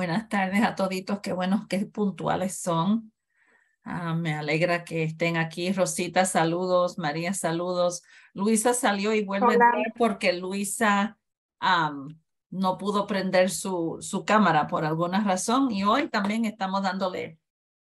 Buenas tardes a toditos, qué buenos, qué puntuales son. Ah, me alegra que estén aquí. Rosita, saludos. María, saludos. Luisa salió y vuelve porque Luisa no pudo prender su, su cámara por alguna razón y hoy también estamos dándole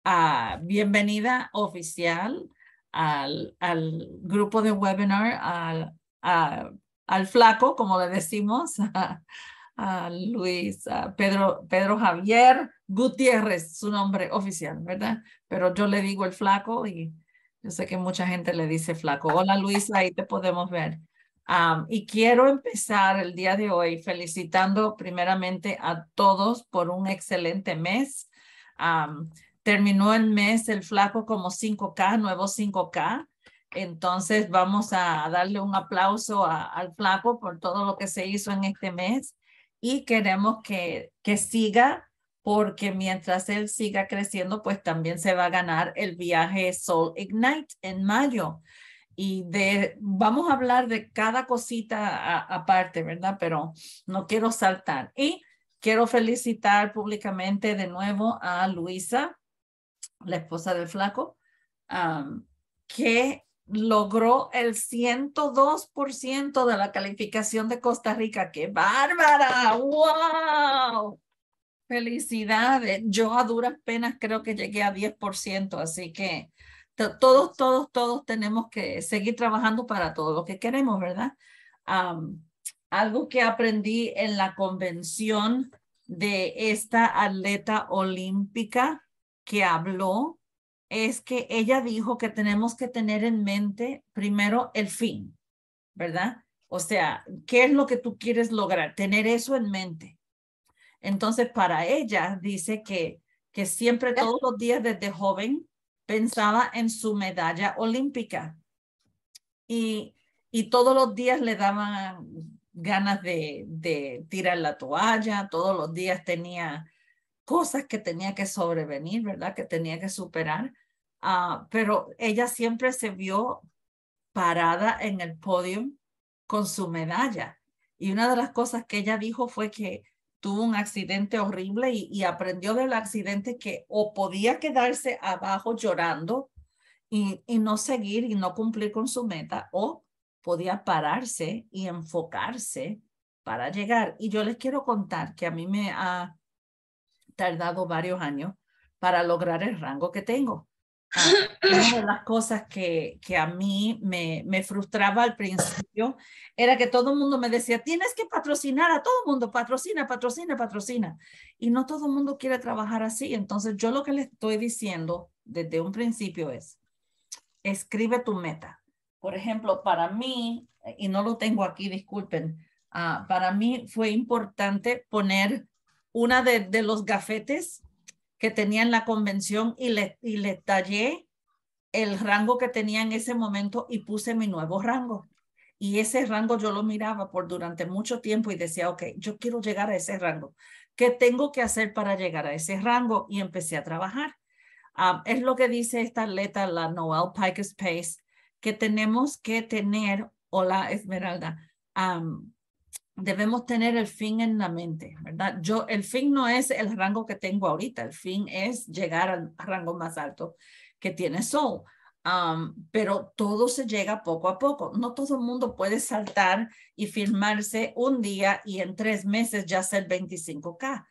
ah, bienvenida oficial al, al, grupo de webinar, al, al flaco, como le decimos, a Luis, Pedro, Pedro Javier Gutiérrez, su nombre oficial, ¿verdad? Pero yo le digo el flaco y yo sé que mucha gente le dice flaco. Hola Luis, ahí te podemos ver. y quiero empezar el día de hoy felicitando primeramente a todos por un excelente mes. terminó el mes el flaco como 5K, nuevo 5K. Entonces vamos a darle un aplauso al flaco por todo lo que se hizo en este mes y queremos que, que siga porque mientras él siga creciendo, pues también se va a ganar el viaje Soul Ignite en mayo. Y de, vamos a hablar de cada cosita aparte, ¿verdad? Pero no quiero saltar. Y quiero felicitar públicamente de nuevo a Luisa, la esposa del flaco, que logró el 102% de la calificación de Costa Rica. ¡Qué bárbara! ¡Wow! Felicidades. Yo a duras penas creo que llegué a 10%, así que todos, todos, todos tenemos que seguir trabajando para todo lo que queremos, ¿verdad? algo que aprendí en la convención de esta atleta olímpica que habló es que ella dijo que tenemos que tener en mente primero el fin, ¿verdad? O sea, ¿qué es lo que tú quieres lograr? Tener eso en mente. Entonces, para ella dice que, que siempre todos los días desde joven pensaba en su medalla olímpica y, y todos los días le daban ganas de, de tirar la toalla, todos los días tenía cosas que tenía que sobrevenir, ¿verdad? Que tenía que superar. Ah, pero ella siempre se vio parada en el podio con su medalla. Y una de las cosas que ella dijo fue que tuvo un accidente horrible y, aprendió del accidente que o podía quedarse abajo llorando y no seguir y no cumplir con su meta o podía pararse y enfocarse para llegar. Y yo les quiero contar que a mí me ha tardado varios años para lograr el rango que tengo. Ah. una de las cosas que, que a mí me, me, frustraba al principio era que todo el mundo me decía, tienes que patrocinar a todo el mundo, patrocina, patrocina, patrocina. Y no todo el mundo quiere trabajar así. Entonces yo lo que le estoy diciendo desde un principio es, escribe tu meta. Por ejemplo, para mí, y no lo tengo aquí, disculpen, ah, para mí fue importante poner una de, de los gafetes que tenía en la convención y le, le tallé el rango que tenía en ese momento y puse mi nuevo rango. Y ese rango yo lo miraba por durante mucho tiempo y decía, ok, yo quiero llegar a ese rango. ¿Qué tengo que hacer para llegar a ese rango? Y empecé a trabajar. Ah, es lo que dice esta letra, la Noel Pike Space, que tenemos que tener, hola Esmeralda, debemos tener el fin en la mente, ¿verdad? Yo, el fin no es el rango que tengo ahorita, el fin es llegar al rango más alto que tiene Soul. pero todo se llega poco a poco. No todo el mundo puede saltar y firmarse un día y en tres meses ya ser 25K.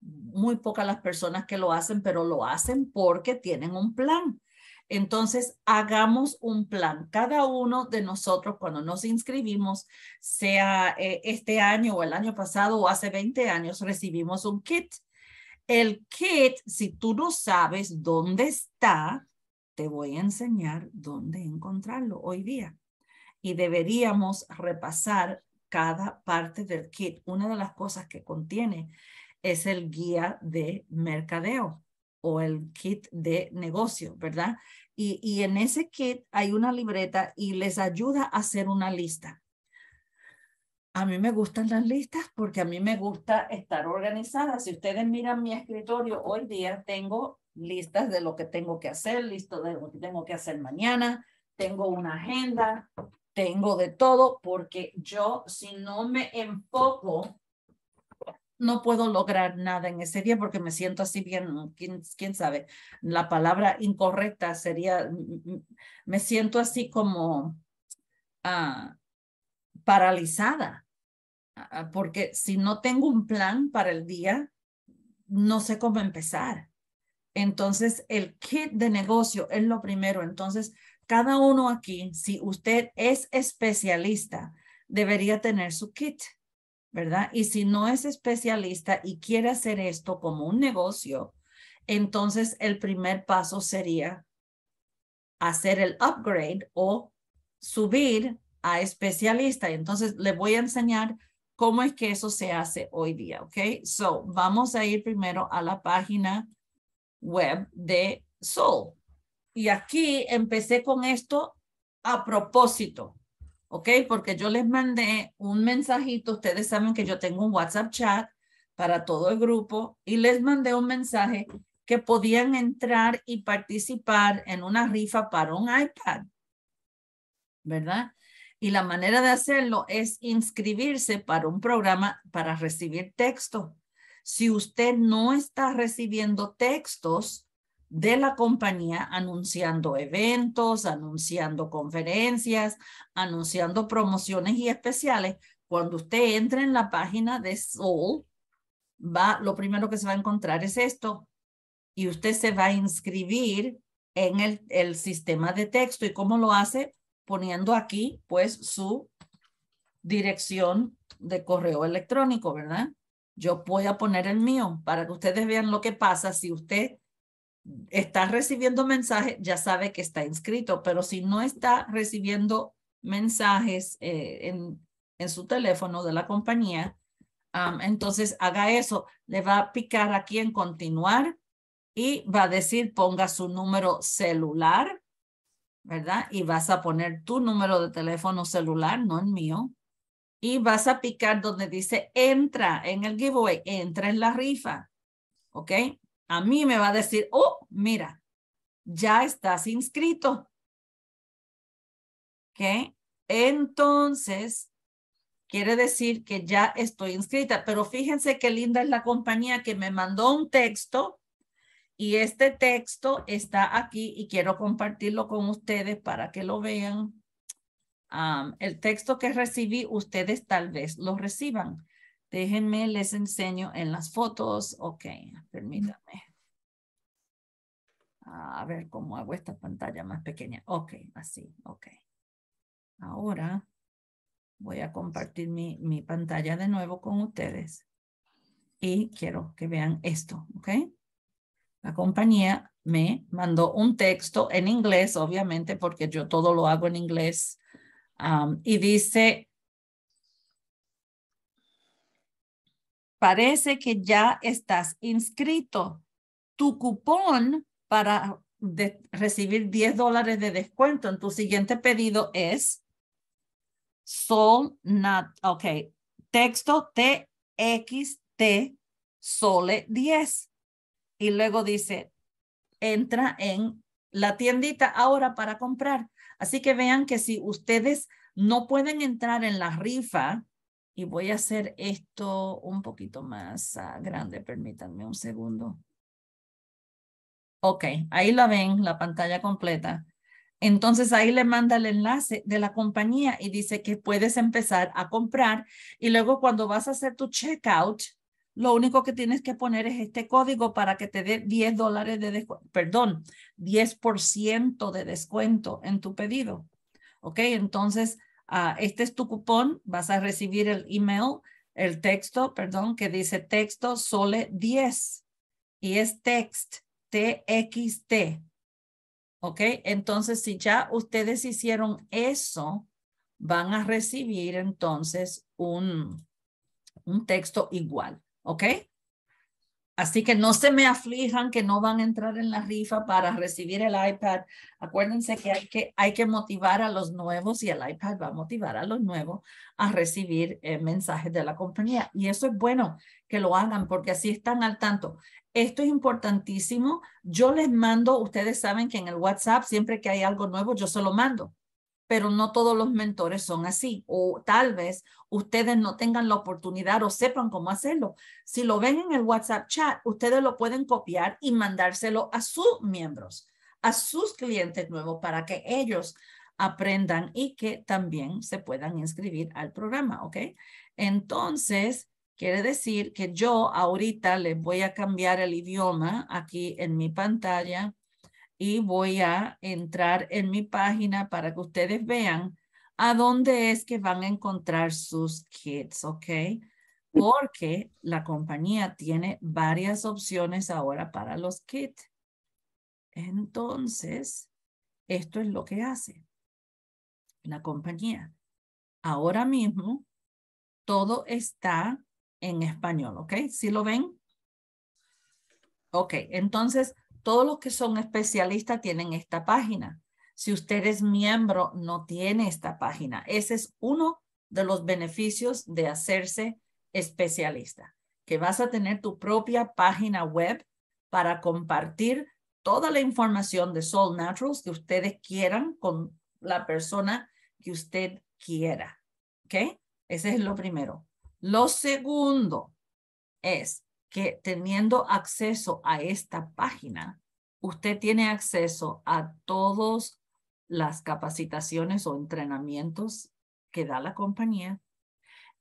Muy pocas las personas que lo hacen, pero lo hacen porque tienen un plan. Entonces, hagamos un plan. Cada uno de nosotros, cuando nos inscribimos, sea eh, este año o el año pasado o hace 20 años, recibimos un kit. El kit, si tú no sabes dónde está, te voy a enseñar dónde encontrarlo hoy día. Y deberíamos repasar cada parte del kit. Una de las cosas que contiene es el guía de mercadeo o el kit de negocio, ¿verdad? Y, y en ese kit hay una libreta y les ayuda a hacer una lista. A mí me gustan las listas porque a mí me gusta estar organizada. Si ustedes miran mi escritorio, hoy día tengo listas de lo que tengo que hacer, listo de lo que tengo que hacer mañana, tengo una agenda, tengo de todo, porque yo si no me enfoco no puedo lograr nada en ese día porque me siento así bien, quién, sabe, la palabra incorrecta sería, me siento así como ah, paralizada, ah, ah, porque si no tengo un plan para el día, no sé cómo empezar. Entonces, el kit de negocio es lo primero. Entonces, cada uno aquí, si usted es especialista, debería tener su kit ¿verdad? Y si no es especialista y quiere hacer esto como un negocio, entonces el primer paso sería hacer el upgrade o subir a especialista. Entonces le voy a enseñar cómo es que eso se hace hoy día, ¿ok? So, vamos a ir primero a la página web de Soul. Y aquí empecé con esto a propósito, ¿ok? Porque yo les mandé un mensajito, ustedes saben que yo tengo un WhatsApp chat para todo el grupo y les mandé un mensaje que podían entrar y participar en una rifa para un iPad, ¿verdad? Y la manera de hacerlo es inscribirse para un programa para recibir texto. Si usted no está recibiendo textos, de la compañía anunciando eventos, anunciando conferencias, anunciando promociones y especiales. Cuando usted entra en la página de Soul, va, lo primero que se va a encontrar es esto. Y usted se va a inscribir en el, el sistema de texto. ¿Y cómo lo hace? Poniendo aquí, pues, su dirección de correo electrónico, ¿verdad? Yo voy a poner el mío para que ustedes vean lo que pasa si usted está recibiendo mensajes, ya sabe que está inscrito, pero si no está recibiendo mensajes eh, en, en, su teléfono de la compañía, entonces haga eso. Le va a picar aquí en continuar y va a decir ponga su número celular, ¿verdad? Y vas a poner tu número de teléfono celular, no el mío. Y vas a picar donde dice entra en el giveaway, entra en la rifa. ¿Ok? a mí me va a decir, oh, mira, ya estás inscrito. ¿Ok? Entonces, quiere decir que ya estoy inscrita, pero fíjense qué linda es la compañía que me mandó un texto y este texto está aquí y quiero compartirlo con ustedes para que lo vean. el texto que recibí, ustedes tal vez lo reciban. Déjenme, les enseño en las fotos. Ok, permítanme. A ver cómo hago esta pantalla más pequeña. Ok, así, ok. Ahora voy a compartir mi, pantalla de nuevo con ustedes. Y quiero que vean esto, ok. La compañía me mandó un texto en inglés, obviamente, porque yo todo lo hago en inglés. Um, y dice, parece que ya estás inscrito. Tu cupón para recibir 10 dólares de descuento en tu siguiente pedido es Sol Nat, ok, texto TXT Sole 10. Y luego dice, entra en la tiendita ahora para comprar. Así que vean que si ustedes no pueden entrar en la rifa y voy a hacer esto un poquito más ah, grande, permítanme un segundo. Ok, ahí la ven, la pantalla completa. Entonces ahí le manda el enlace de la compañía y dice que puedes empezar a comprar y luego cuando vas a hacer tu checkout, lo único que tienes que poner es este código para que te dé 10 dólares de descuento, perdón, 10% de descuento en tu pedido. Ok, entonces Ah, este es tu cupón, vas a recibir el email, el texto, perdón, que dice texto sole 10 y es text, TXT. ¿Ok? Entonces, si ya ustedes hicieron eso, van a recibir entonces un, un texto igual. ¿Ok? Así que no se me aflijan que no van a entrar en la rifa para recibir el iPad. Acuérdense que hay que, hay que motivar a los nuevos y el iPad va a motivar a los nuevos a recibir eh, mensajes de la compañía. Y eso es bueno que lo hagan porque así están al tanto. Esto es importantísimo. Yo les mando, ustedes saben que en el WhatsApp siempre que hay algo nuevo, yo se lo mando pero no todos los mentores son así. O tal vez ustedes no tengan la oportunidad o sepan cómo hacerlo. Si lo ven en el WhatsApp chat, ustedes lo pueden copiar y mandárselo a sus miembros, a sus clientes nuevos, para que ellos aprendan y que también se puedan inscribir al programa, ¿ok? Entonces, quiere decir que yo ahorita les voy a cambiar el idioma aquí en mi pantalla y voy a entrar en mi página para que ustedes vean a dónde es que van a encontrar sus kits, ¿ok? Porque la compañía tiene varias opciones ahora para los kits. Entonces, esto es lo que hace la compañía. Ahora mismo, todo está en español, ¿ok? ¿Sí lo ven? Ok, entonces todos los que son especialistas tienen esta página. Si usted es miembro, no tiene esta página. Ese es uno de los beneficios de hacerse especialista, que vas a tener tu propia página web para compartir toda la información de Soul Naturals que ustedes quieran con la persona que usted quiera. ¿Ok? Ese es lo primero. Lo segundo es que teniendo acceso a esta página, usted tiene acceso a todas las capacitaciones o entrenamientos que da la compañía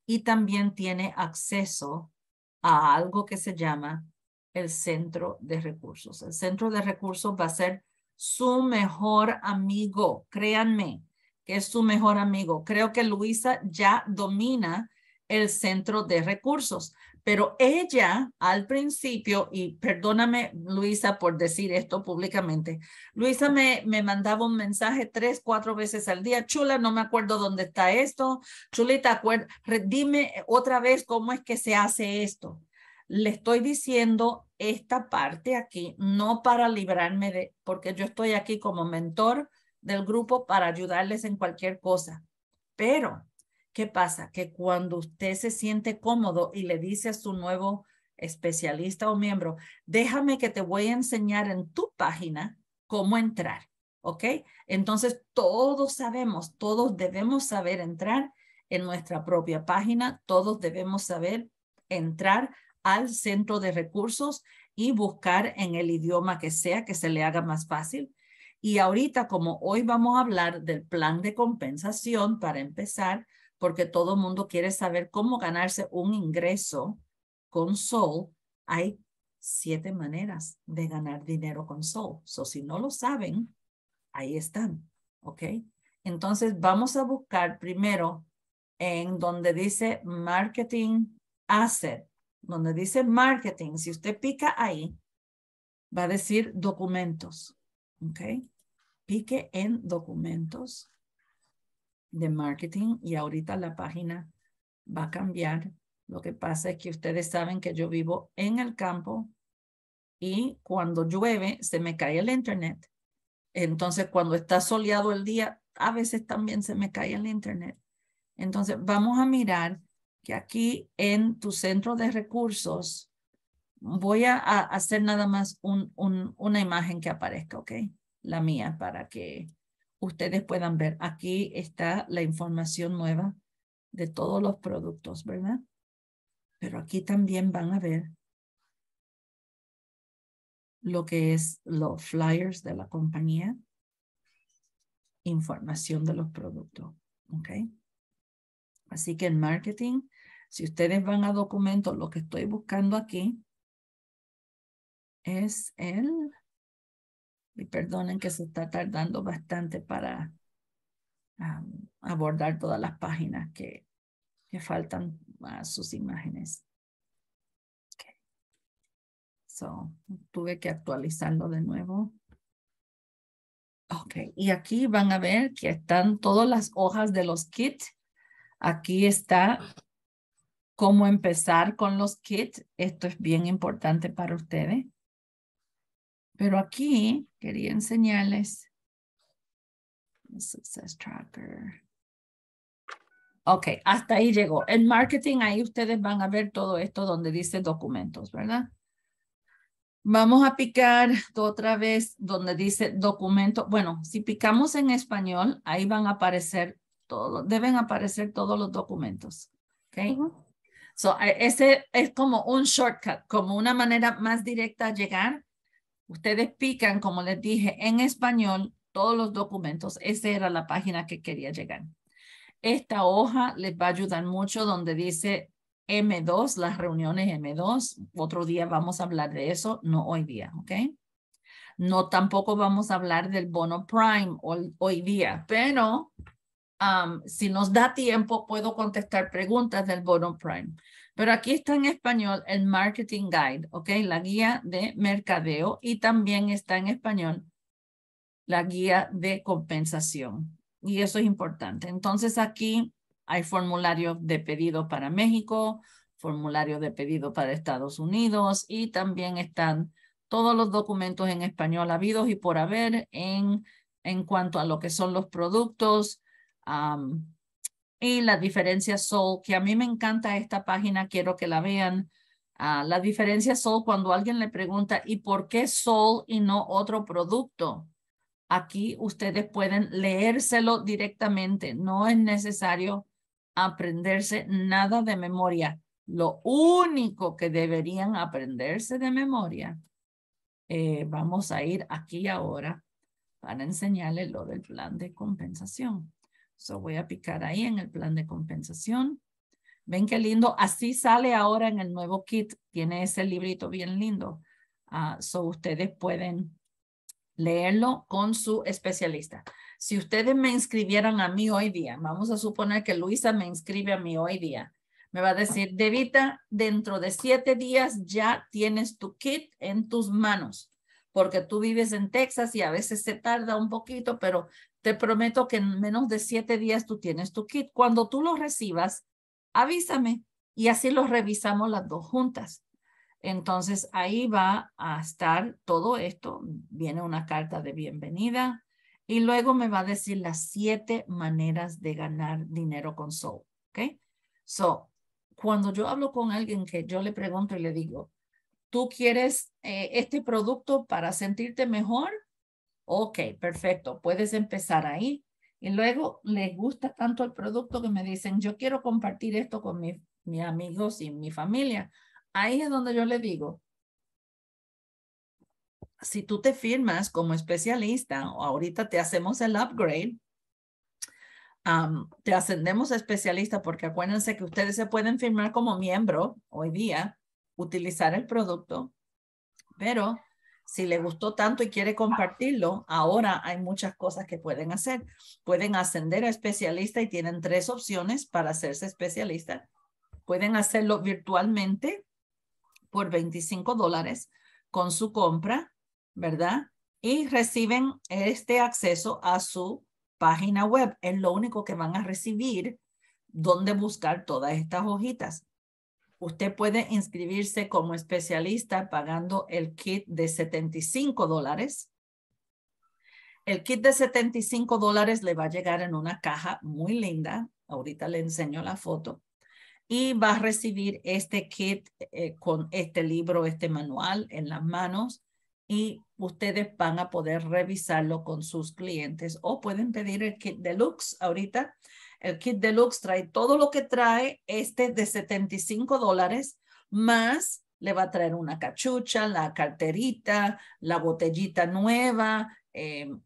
y también tiene acceso a algo que se llama el centro de recursos. El centro de recursos va a ser su mejor amigo, créanme que es su mejor amigo. Creo que Luisa ya domina el centro de recursos, pero ella al principio, y perdóname Luisa por decir esto públicamente, Luisa me, me mandaba un mensaje tres, cuatro veces al día, chula, no me acuerdo dónde está esto, chulita, dime otra vez cómo es que se hace esto. Le estoy diciendo esta parte aquí, no para librarme de, porque yo estoy aquí como mentor del grupo para ayudarles en cualquier cosa, pero ¿Qué pasa? Que cuando usted se siente cómodo y le dice a su nuevo especialista o miembro, déjame que te voy a enseñar en tu página cómo entrar, ¿ok? Entonces, todos sabemos, todos debemos saber entrar en nuestra propia página, todos debemos saber entrar al centro de recursos y buscar en el idioma que sea que se le haga más fácil. Y ahorita, como hoy vamos a hablar del plan de compensación, para empezar, porque todo el mundo quiere saber cómo ganarse un ingreso con Sol. Hay siete maneras de ganar dinero con Soul. So, si no lo saben, ahí están, ¿ok? Entonces, vamos a buscar primero en donde dice Marketing Asset, donde dice Marketing. Si usted pica ahí, va a decir documentos, ¿ok? Pique en documentos de marketing y ahorita la página va a cambiar. Lo que pasa es que ustedes saben que yo vivo en el campo y cuando llueve se me cae el internet. Entonces, cuando está soleado el día, a veces también se me cae el internet. Entonces, vamos a mirar que aquí en tu centro de recursos voy a, hacer nada más un, una imagen que aparezca, ¿ok? La mía para que ustedes puedan ver. Aquí está la información nueva de todos los productos, ¿verdad? Pero aquí también van a ver lo que es los flyers de la compañía, información de los productos, ¿ok? Así que en marketing, si ustedes van a documentos, lo que estoy buscando aquí es el y perdonen que se está tardando bastante para abordar todas las páginas que, que faltan a sus imágenes. So, tuve que actualizarlo de nuevo. Ok, y aquí van a ver que están todas las hojas de los kits. Aquí está cómo empezar con los kits. Esto es bien importante para ustedes. Pero aquí quería enseñarles. Success Tracker. Ok, hasta ahí llegó. En marketing, ahí ustedes van a ver todo esto donde dice documentos, ¿verdad? Vamos a picar otra vez donde dice documento. Bueno, si picamos en español, ahí van a aparecer todos, deben aparecer todos los documentos. Ok. So, e, ese es como un shortcut, como una manera más directa de llegar Ustedes pican, como les dije, en español todos los documentos. Esa era la página que quería llegar. Esta hoja les va a ayudar mucho donde dice M2, las reuniones M2. Otro día vamos a hablar de eso, no hoy día, ¿ok? No tampoco vamos a hablar del bono prime hoy, día, pero um, si nos da tiempo puedo contestar preguntas del bono prime. Pero aquí está en español el Marketing Guide, ¿ok? La guía de mercadeo y también está en español la guía de compensación. Y eso es importante. Entonces aquí hay formulario de pedido para México, formulario de pedido para Estados Unidos y también están todos los documentos en español habidos y por haber en, en cuanto a lo que son los productos, y la diferencia SOL, que a mí me encanta esta página, quiero que la vean. Ah, la diferencia SOL, cuando alguien le pregunta, ¿y por qué SOL y no otro producto? Aquí ustedes pueden leérselo directamente, no es necesario aprenderse nada de memoria. Lo único que deberían aprenderse de memoria, eh, vamos a ir aquí ahora para enseñarles lo del plan de compensación. So voy a picar ahí en el plan de compensación. Ven qué lindo. Así sale ahora en el nuevo kit. Tiene ese librito bien lindo. Ah, so ustedes pueden leerlo con su especialista. Si ustedes me inscribieran a mí hoy día, vamos a suponer que Luisa me inscribe a mí hoy día, me va a decir, Devita, dentro de siete días ya tienes tu kit en tus manos, porque tú vives en Texas y a veces se tarda un poquito, pero te prometo que en menos de siete días tú tienes tu kit. Cuando tú lo recibas, avísame y así lo revisamos las dos juntas. Entonces ahí va a estar todo esto. Viene una carta de bienvenida y luego me va a decir las siete maneras de ganar dinero con Soul. ¿Ok? So, cuando yo hablo con alguien que yo le pregunto y le digo, ¿tú quieres eh, este producto para sentirte mejor? Ok, perfecto, puedes empezar ahí. Y luego les gusta tanto el producto que me dicen, yo quiero compartir esto con mi, mis amigos y mi familia. Ahí es donde yo le digo, si tú te firmas como especialista, o ahorita te hacemos el upgrade, te ascendemos a especialista porque acuérdense que ustedes se pueden firmar como miembro hoy día, utilizar el producto, pero si le gustó tanto y quiere ah. compartirlo, ahora hay muchas cosas que pueden hacer. Pueden ascender a especialista y tienen tres opciones para hacerse especialista. Pueden hacerlo virtualmente por 25 dólares con su compra, ¿verdad? Y reciben este acceso a su página web. Es lo único que van a recibir donde buscar todas estas hojitas. Usted puede inscribirse como especialista pagando el kit de 75 dólares. El kit de 75 dólares le va a llegar en una caja muy linda. Ahorita le enseño la foto. Y va a recibir este kit eh, con este libro, este manual en las manos. Y ustedes van a poder revisarlo con sus clientes o pueden pedir el kit deluxe ahorita el kit deluxe trae todo lo que trae, este de 75 dólares, más le va a traer una cachucha, la carterita, la botellita nueva, em,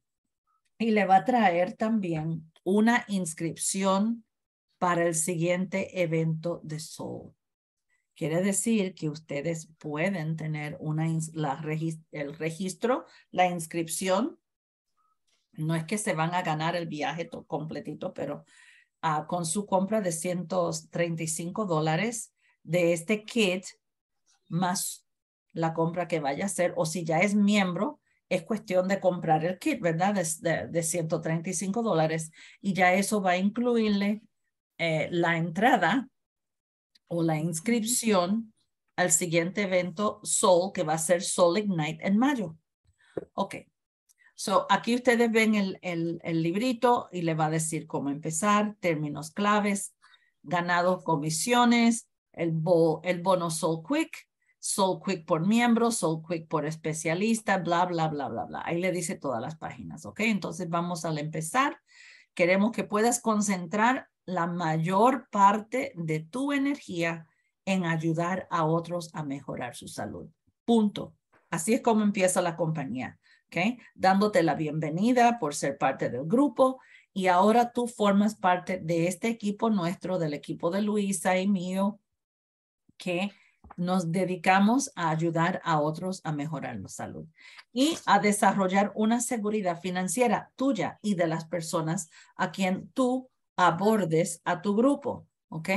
y le va a traer también una inscripción para el siguiente evento de Soul. Quiere decir que ustedes pueden tener una, el registro, la inscripción. No es que se van a ganar el viaje completito, pero Ah, con su compra de 135 dólares de este kit más la compra que vaya a hacer o si ya es miembro, es cuestión de comprar el kit, ¿verdad? De, 135 dólares y ya eso va a incluirle eh, la entrada o la inscripción al siguiente evento Soul, que va a ser Soul Ignite en mayo. Ok, So, aquí ustedes ven el, librito y le va a decir cómo empezar, términos claves, ganado comisiones, el, el bono Soul Quick, Soul Quick por miembro, Soul Quick por especialista, bla, bla, bla, bla, bla. Ahí le dice todas las páginas, ¿ok? Entonces vamos al empezar. Queremos que puedas concentrar la mayor parte de tu energía en ayudar a otros a mejorar su salud. Punto. Así es como empieza la compañía. Dándote la bienvenida por ser parte del grupo y ahora tú formas parte de este equipo nuestro, del equipo de Luisa y mío, que nos dedicamos a ayudar a otros a mejorar la salud y a desarrollar una seguridad financiera tuya y de las personas a quien tú abordes a tu grupo, ¿ok?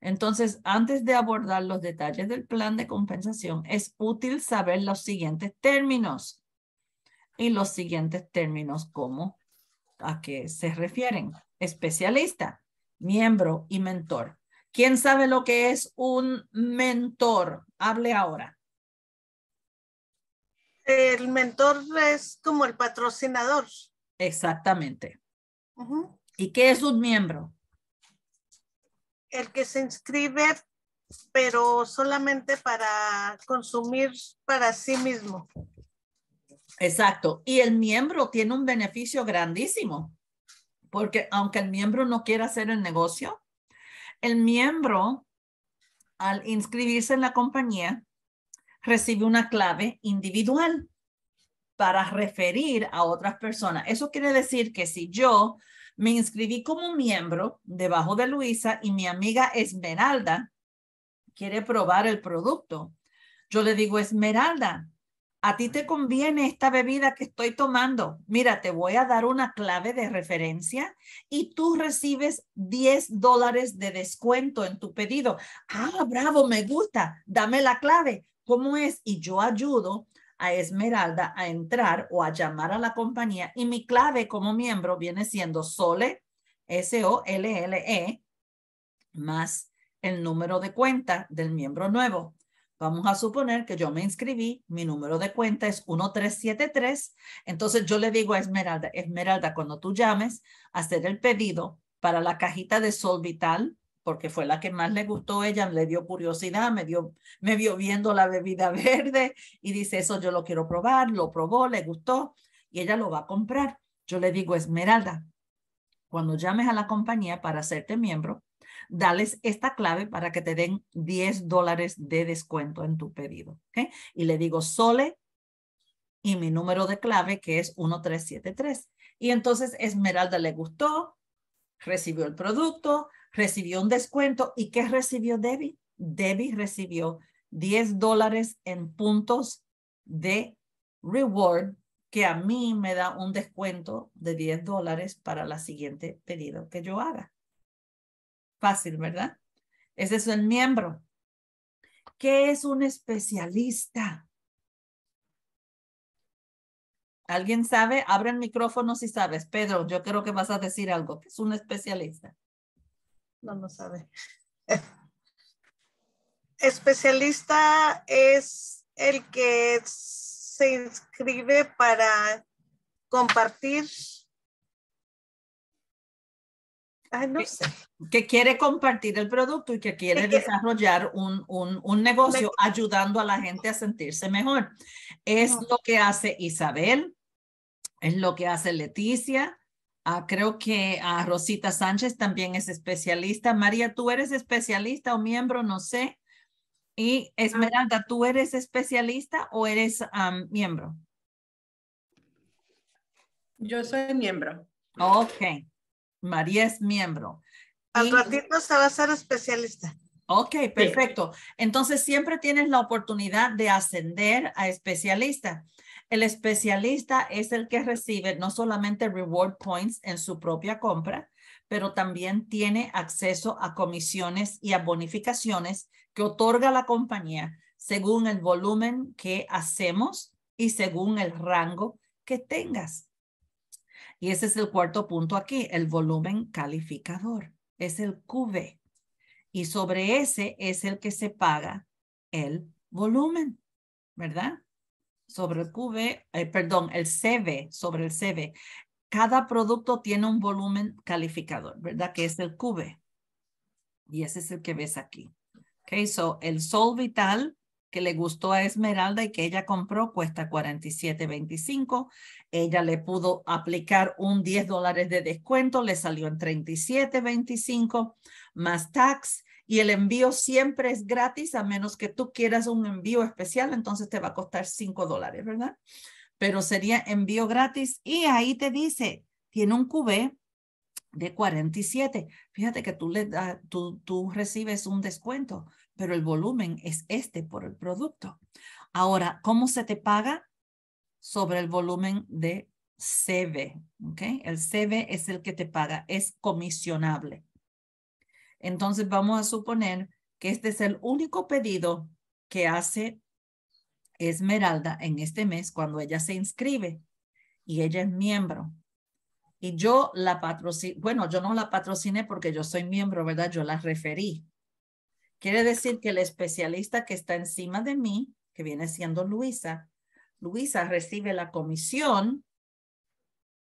Entonces, antes de abordar los detalles del plan de compensación, es útil saber los siguientes términos y los siguientes términos como a qué se refieren. Especialista, miembro y mentor. ¿Quién sabe lo que es un mentor? Hable ahora. El mentor es como el patrocinador. Exactamente. ¿Y qué es un miembro? El que se inscribe, pero solamente para consumir para sí mismo. Exacto. Y el miembro tiene un beneficio grandísimo, porque aunque el miembro no quiera hacer el negocio, el miembro, al inscribirse en la compañía, recibe una clave individual para referir a otras personas. Eso quiere decir que si yo me inscribí como miembro debajo de Luisa y mi amiga Esmeralda quiere probar el producto, yo le digo, Esmeralda, a ti te conviene esta bebida que estoy tomando. Mira, te voy a dar una clave de referencia y tú recibes 10 dólares de descuento en tu pedido. Ah, bravo, me gusta. Dame la clave. ¿Cómo es? Y yo ayudo a Esmeralda a entrar o a llamar a la compañía y mi clave como miembro viene siendo Sole, S-O-L-L-E, más el número de cuenta del miembro nuevo. Vamos a suponer que yo me inscribí, mi número de cuenta es 1373, entonces yo le digo a Esmeralda, Esmeralda, cuando tú llames, hacer el pedido para la cajita de Sol Vital, porque fue la que más le gustó ella, le dio curiosidad, me, dio, me vio viendo la bebida verde y dice, eso yo lo quiero probar, lo probó, le gustó y ella lo va a comprar. Yo le digo, Esmeralda, cuando llames a la compañía para hacerte miembro, dales esta clave para que te den 10 dólares de descuento en tu pedido. Y le digo Sole y mi número de clave que es 1373. Y entonces Esmeralda le gustó, recibió el producto, recibió un descuento. ¿Y qué recibió Debbie? Debbie recibió 10 dólares en puntos de reward que a mí me da un descuento de 10 dólares para la siguiente pedido que yo haga. Fácil, ¿verdad? Ese es el miembro. ¿Qué es un especialista? ¿Alguien sabe? Abre el micrófono si sabes. Pedro, yo creo que vas a decir algo. ¿Qué es un especialista? No, no sabe. Especialista es el que se inscribe para compartir que, quiere compartir el producto y que quiere desarrollar un, un, negocio ayudando a la gente a sentirse mejor. Es lo que hace Isabel, es lo que hace Leticia. Ah, creo que ah, Rosita Sánchez también es especialista. María, tú eres especialista o miembro, no sé. Y ah. Esmeralda, ¿tú eres especialista o eres miembro? Yo soy miembro. Ok. María es miembro. Al ratito se va a ser especialista. Ok, perfecto. Entonces siempre tienes la oportunidad de ascender a especialista. El especialista es el que recibe no solamente reward points en su propia compra, pero también tiene acceso a comisiones y a bonificaciones que otorga la compañía según el volumen que hacemos y según el rango que tengas. Y ese es el cuarto punto aquí, el volumen calificador, es el QV. Y sobre ese es el que se paga el volumen, ¿verdad? Sobre el QV, eh, perdón, el CV, sobre el CV. Cada producto tiene un volumen calificador, ¿verdad? Que es el QV. Y ese es el que ves aquí. Ok, so el sol vital que le gustó a Esmeralda y que ella compró cuesta 47.25. Ella le pudo aplicar un 10 dólares de descuento, le salió en 37.25 más tax y el envío siempre es gratis a menos que tú quieras un envío especial, entonces te va a costar 5 dólares, ¿verdad? Pero sería envío gratis y ahí te dice, tiene un QB de 47. Fíjate que tú, le tú, tú recibes un descuento pero el volumen es este por el producto. Ahora, ¿cómo se te paga? Sobre el volumen de CV, El CV es el que te paga, es comisionable. Entonces vamos a suponer que este es el único pedido que hace Esmeralda en este mes cuando ella se inscribe y ella es miembro. Y yo la patrociné, bueno, yo no la patrociné porque yo soy miembro, ¿verdad? Yo la referí. Quiere decir que el especialista que está encima de mí, que viene siendo Luisa, Luisa recibe la comisión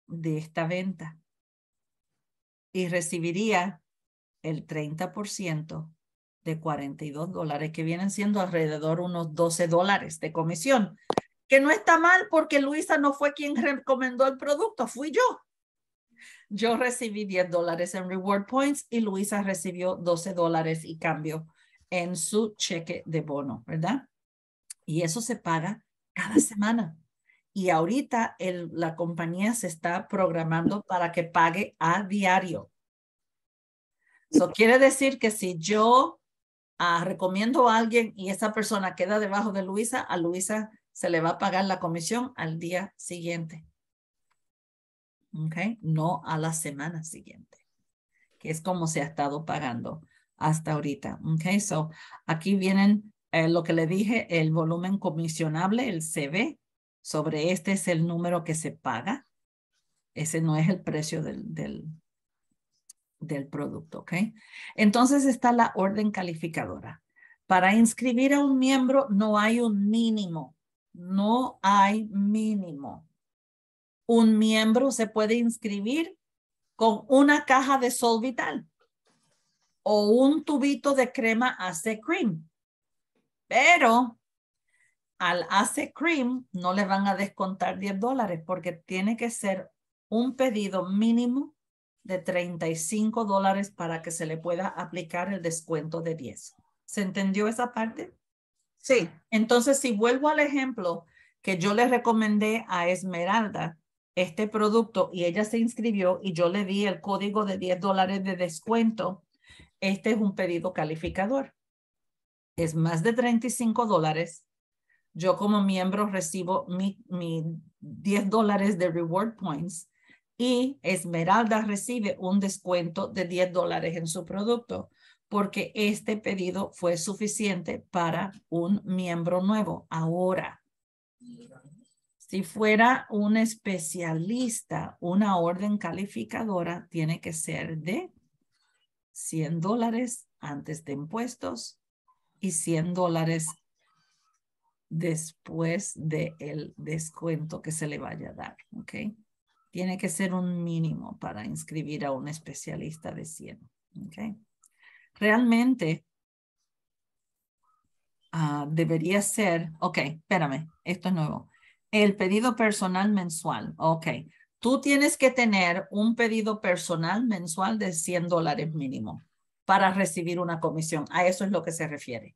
de esta venta y recibiría el 30% de 42 dólares, que vienen siendo alrededor unos 12 dólares de comisión, que no está mal porque Luisa no fue quien recomendó el producto, fui yo. Yo recibí 10 dólares en Reward Points y Luisa recibió 12 dólares y cambio en su cheque de bono, ¿verdad? Y eso se paga cada semana. Y ahorita la compañía se está programando para que pague a diario. Eso quiere decir que si yo ah, recomiendo a alguien y esa persona queda debajo de Luisa, a Luisa se le va a pagar la comisión al día siguiente. ¿Ok? No a la semana siguiente, que es como se ha estado pagando hasta ahorita. ¿OK? so aquí vienen eh, lo que le dije, el volumen comisionable, el CV. Sobre este es el número que se paga. Ese no es el precio del, del, producto, ¿ok? Entonces está la orden calificadora. Para inscribir a un miembro no hay un mínimo, no hay mínimo. Un miembro se puede inscribir con una caja de sol vital o un tubito de crema AC Cream. Pero al AC Cream no le van a descontar 10 dólares porque tiene que ser un pedido mínimo de 35 dólares para que se le pueda aplicar el descuento de 10. ¿Se entendió esa parte? Sí. Entonces, si vuelvo al ejemplo que yo le recomendé a Esmeralda este producto y ella se inscribió y yo le di el código de 10 dólares de descuento, este es un pedido calificador. Es más de 35 dólares. Yo como miembro recibo mi, 10 dólares de reward points y Esmeralda recibe un descuento de 10 dólares en su producto porque este pedido fue suficiente para un miembro nuevo. Ahora, si fuera un especialista, una orden calificadora tiene que ser de 100 dólares antes de impuestos y 100 dólares después del el descuento que se le vaya a dar. ¿ok? Tiene que ser un mínimo para inscribir a un especialista de 100. Realmente ah, debería ser, ok, espérame, esto es nuevo. El pedido personal mensual, ok tú tienes que tener un pedido personal mensual de 100 dólares mínimo para recibir una comisión. A eso es lo que se refiere.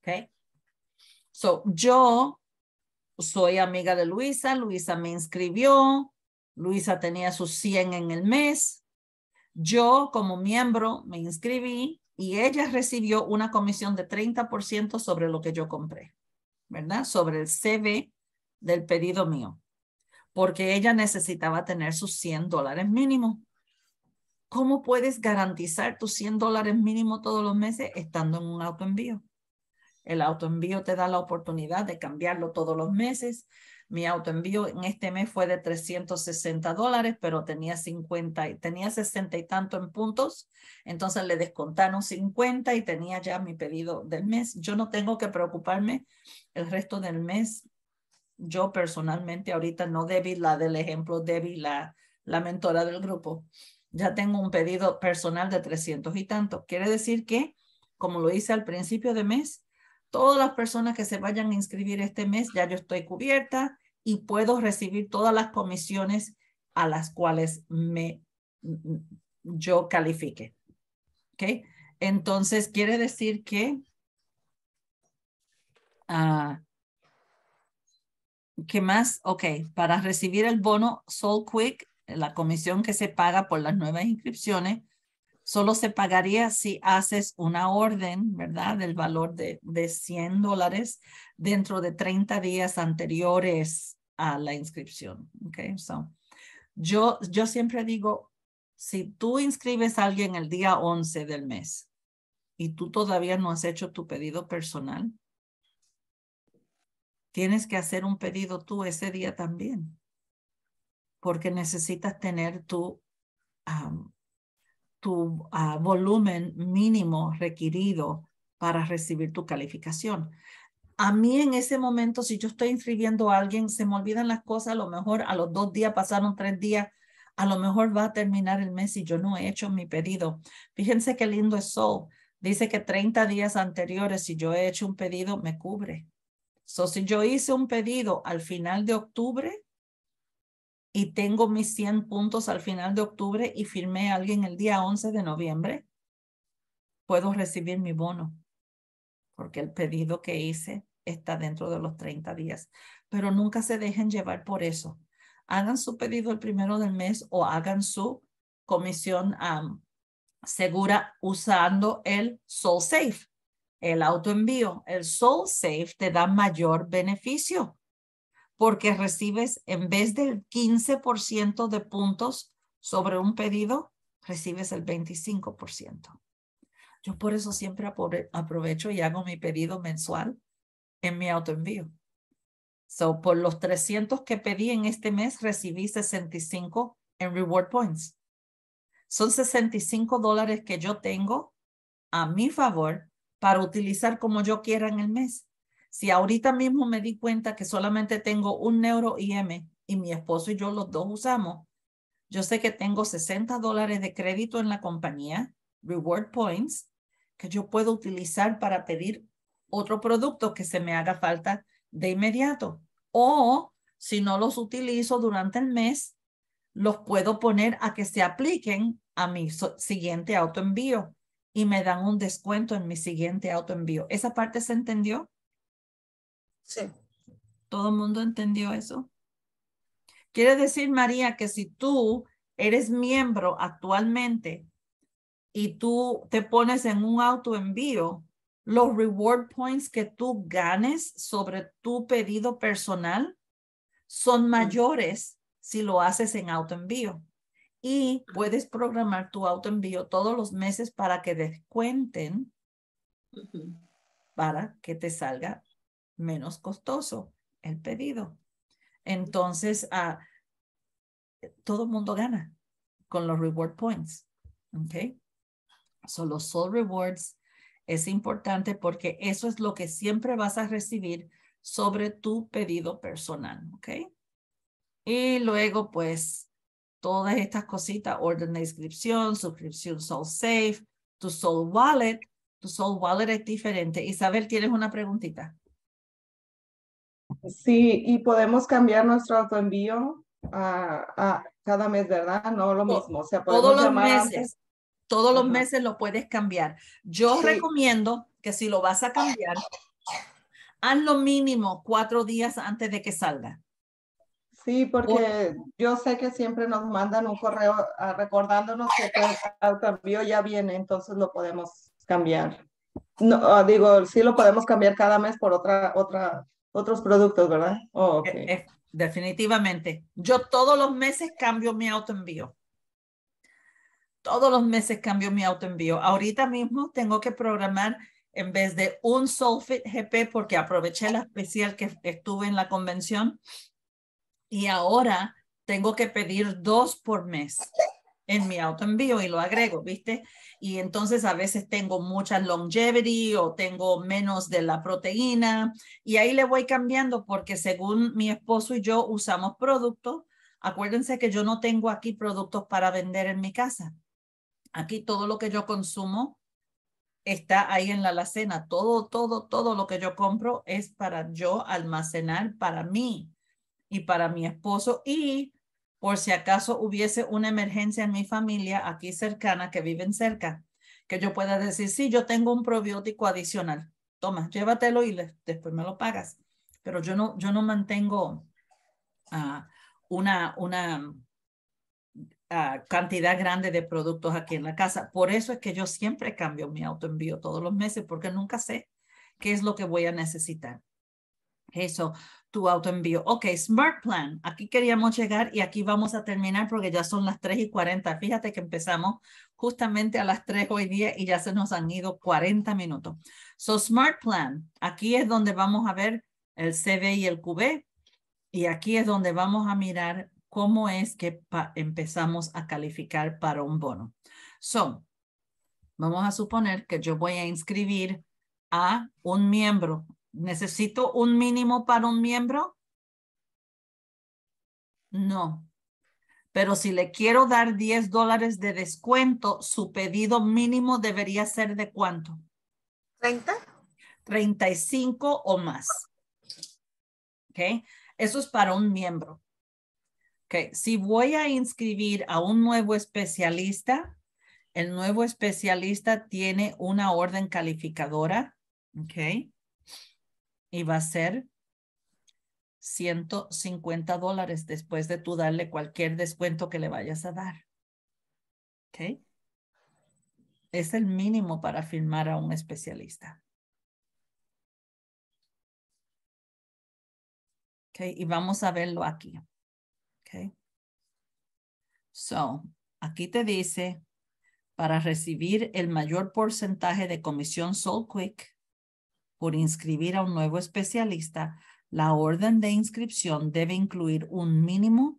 Okay. So, yo soy amiga de Luisa, Luisa me inscribió, Luisa tenía sus 100 en el mes. Yo como miembro me inscribí y ella recibió una comisión de 30% sobre lo que yo compré, ¿verdad? Sobre el CV del pedido mío porque ella necesitaba tener sus 100 dólares mínimo. ¿Cómo puedes garantizar tus 100 dólares mínimo todos los meses estando en un autoenvío? El autoenvío te da la oportunidad de cambiarlo todos los meses. Mi autoenvío en este mes fue de 360 dólares, pero tenía 50, tenía 60 y tanto en puntos. Entonces le descontaron 50 y tenía ya mi pedido del mes. Yo no tengo que preocuparme el resto del mes yo personalmente ahorita, no Debbie, la del ejemplo, Debbie, la, mentora del grupo, ya tengo un pedido personal de 300 y tanto. Quiere decir que, como lo hice al principio de mes, todas las personas que se vayan a inscribir este mes, ya yo estoy cubierta y puedo recibir todas las comisiones a las cuales me yo califique. okay Entonces, quiere decir que ah, ¿Qué más? Ok, para recibir el bono Soul Quick, la comisión que se paga por las nuevas inscripciones, solo se pagaría si haces una orden, ¿verdad? Del valor de, de 100 dólares dentro de 30 días anteriores a la inscripción. Ok, so, yo, yo siempre digo, si tú inscribes a alguien el día 11 del mes y tú todavía no has hecho tu pedido personal, tienes que hacer un pedido tú ese día también, porque necesitas tener tu, tu ah, volumen mínimo requerido para recibir tu calificación. A mí en ese momento, si yo estoy inscribiendo a alguien, se me olvidan las cosas, a lo mejor a los dos días pasaron tres días, a lo mejor va a terminar el mes y yo no he hecho mi pedido. Fíjense qué lindo es Dice que 30 días anteriores, si yo he hecho un pedido, me cubre. So, si yo hice un pedido al final de octubre y tengo mis 100 puntos al final de octubre y firmé a alguien el día 11 de noviembre, puedo recibir mi bono porque el pedido que hice está dentro de los 30 días. Pero nunca se dejen llevar por eso. Hagan su pedido el primero del mes o hagan su comisión segura usando el SoulSafe el autoenvío, el Soul Safe te da mayor beneficio porque recibes en vez del 15% de puntos sobre un pedido, recibes el 25%. Yo por eso siempre aprovecho y hago mi pedido mensual en mi autoenvío. So, por los 300 que pedí en este mes, recibí 65 en reward points. Son 65 dólares que yo tengo a mi favor para utilizar como yo quiera en el mes. Si ahorita mismo me di cuenta que solamente tengo un neuro IM y mi esposo y yo los dos usamos, yo sé que tengo 60 dólares de crédito en la compañía, Reward Points, que yo puedo utilizar para pedir otro producto que se me haga falta de inmediato. O si no los utilizo durante el mes, los puedo poner a que se apliquen a mi siguiente autoenvío y me dan un descuento en mi siguiente autoenvío. ¿Esa parte se entendió? Sí. ¿Todo el mundo entendió eso? Quiere decir, María, que si tú eres miembro actualmente y tú te pones en un autoenvío, los reward points que tú ganes sobre tu pedido personal son mm. mayores si lo haces en autoenvío y puedes programar tu autoenvío todos los meses para que descuenten para que te salga menos costoso el pedido. Entonces, ah, todo el mundo gana con los reward points. ¿Ok? son los rewards es importante porque eso es lo que siempre vas a recibir sobre tu pedido personal. ¿Ok? Y luego, pues, todas estas cositas, orden de inscripción, suscripción sol Safe, tu Soul Wallet, tu Soul Wallet es diferente. Isabel, ¿tienes una preguntita? Sí, y podemos cambiar nuestro autoenvío a, cada mes, ¿verdad? No lo mismo. O sea, todos los meses, todos los meses lo puedes cambiar. Yo recomiendo que si lo vas a cambiar, haz lo mínimo cuatro días antes de que salga. Sí, porque yo sé que siempre nos mandan un correo ah, recordándonos que el autoenvío ya viene, entonces lo podemos cambiar. No, ah, digo, sí lo podemos cambiar cada mes por otra, otra, otros productos, ¿verdad? Oh, e, e, Definitivamente. Yo todos los meses cambio mi autoenvío. Todos los meses cambio mi autoenvío. Ahorita mismo tengo que programar en vez de un Solfit GP porque aproveché la especial que estuve en la convención y ahora tengo que pedir dos por mes en mi autoenvío y lo agrego, ¿viste? Y entonces a veces tengo mucha longevity o tengo menos de la proteína y ahí le voy cambiando porque según mi esposo y yo usamos productos, acuérdense que yo no tengo aquí productos para vender en mi casa. Aquí todo lo que yo consumo está ahí en la alacena. Todo, todo, todo lo que yo compro es para yo almacenar para mí y para mi esposo y por si acaso hubiese una emergencia en mi familia aquí cercana que viven cerca, que yo pueda decir, sí, yo tengo un probiótico adicional, toma, llévatelo y después me lo pagas. Pero yo no, yo no mantengo ah, una, una ah, cantidad grande de productos aquí en la casa. Por eso es que yo siempre cambio mi autoenvío todos los meses, porque nunca sé qué es lo que voy a necesitar. Eso, tu autoenvío. Ok, Smart Plan. Aquí queríamos llegar y aquí vamos a terminar porque ya son las 3 y 40. Fíjate que empezamos justamente a las 3 hoy día y ya se nos han ido 40 minutos. So, Smart Plan. Aquí es donde vamos a ver el CV y el QB. Y aquí es donde vamos a mirar cómo es que empezamos a calificar para un bono. So, vamos a suponer que yo voy a inscribir a un miembro ¿Necesito un mínimo para un miembro? No. Pero si le quiero dar 10 dólares de descuento, su pedido mínimo debería ser de cuánto? 30. 35 o más. ¿Ok? Eso es para un miembro. ¿Ok? Si voy a inscribir a un nuevo especialista, el nuevo especialista tiene una orden calificadora. ¿Ok? y va a ser 150 dólares después de tú darle cualquier descuento que le vayas a dar. ¿Ok? Es el mínimo para firmar a un especialista. ¿Ok? Y vamos a verlo aquí. ¿Ok? So, aquí te dice, para recibir el mayor porcentaje de comisión quick por inscribir a un nuevo especialista, la orden de inscripción debe incluir un mínimo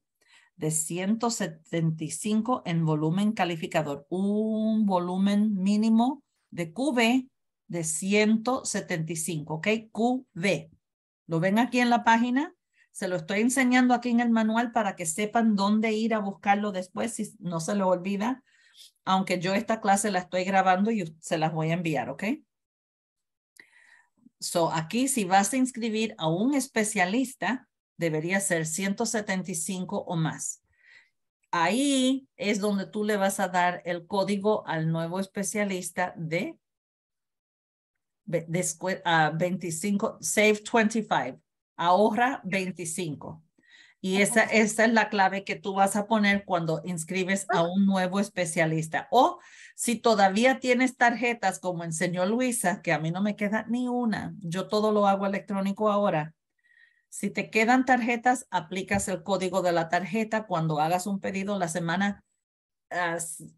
de 175 en volumen calificador, un volumen mínimo de QV de 175, ¿ok? QV. ¿Lo ven aquí en la página? Se lo estoy enseñando aquí en el manual para que sepan dónde ir a buscarlo después, si no se lo olvida, aunque yo esta clase la estoy grabando y se las voy a enviar, ¿ok? So aquí si vas a inscribir a un especialista, debería ser 175 o más. Ahí es donde tú le vas a dar el código al nuevo especialista de, 25, ah, save 25, ahorra 25. Y esa, es la clave que tú vas a poner cuando inscribes a ah. un nuevo especialista. O si todavía tienes tarjetas, como enseñó Luisa, que a mí no me queda ni una, yo todo lo hago electrónico ahora. Si te quedan tarjetas, aplicas el código de la tarjeta cuando hagas un pedido la semana,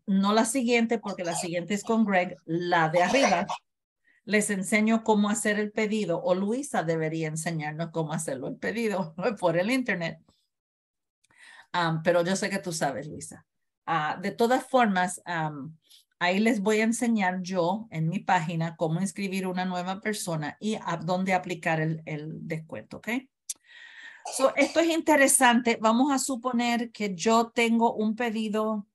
no la siguiente, porque la siguiente es con Greg, la de arriba. Les enseño cómo hacer el pedido o Luisa debería enseñarnos cómo hacerlo el pedido por el internet pero yo sé que tú sabes, Luisa. Ah, de todas formas, ahí les voy a enseñar yo en mi página cómo inscribir una nueva persona y a dónde aplicar el, descuento, ¿ok? esto es interesante. Vamos a suponer que yo tengo un pedido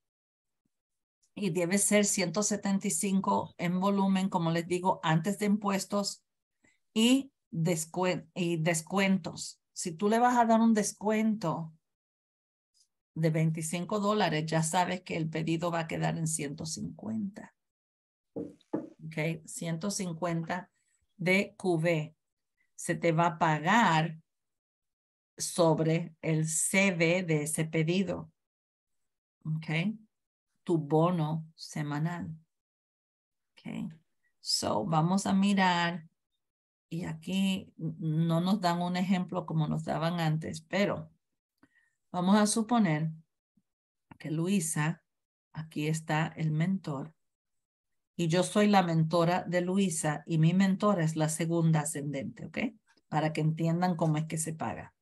y debe ser 175 en volumen, como les digo, antes de impuestos y descuentos. Si tú le vas a dar un descuento de 25 dólares, ya sabes que el pedido va a quedar en 150. Ok, 150 de QV. Se te va a pagar sobre el CV de ese pedido. Ok, tu bono semanal. Ok, so vamos a mirar. Y aquí no nos dan un ejemplo como nos daban antes, pero Vamos a suponer que Luisa, aquí está el mentor, y yo soy la mentora de Luisa y mi mentora es la segunda ascendente, ¿ok? Para que entiendan cómo es que se paga.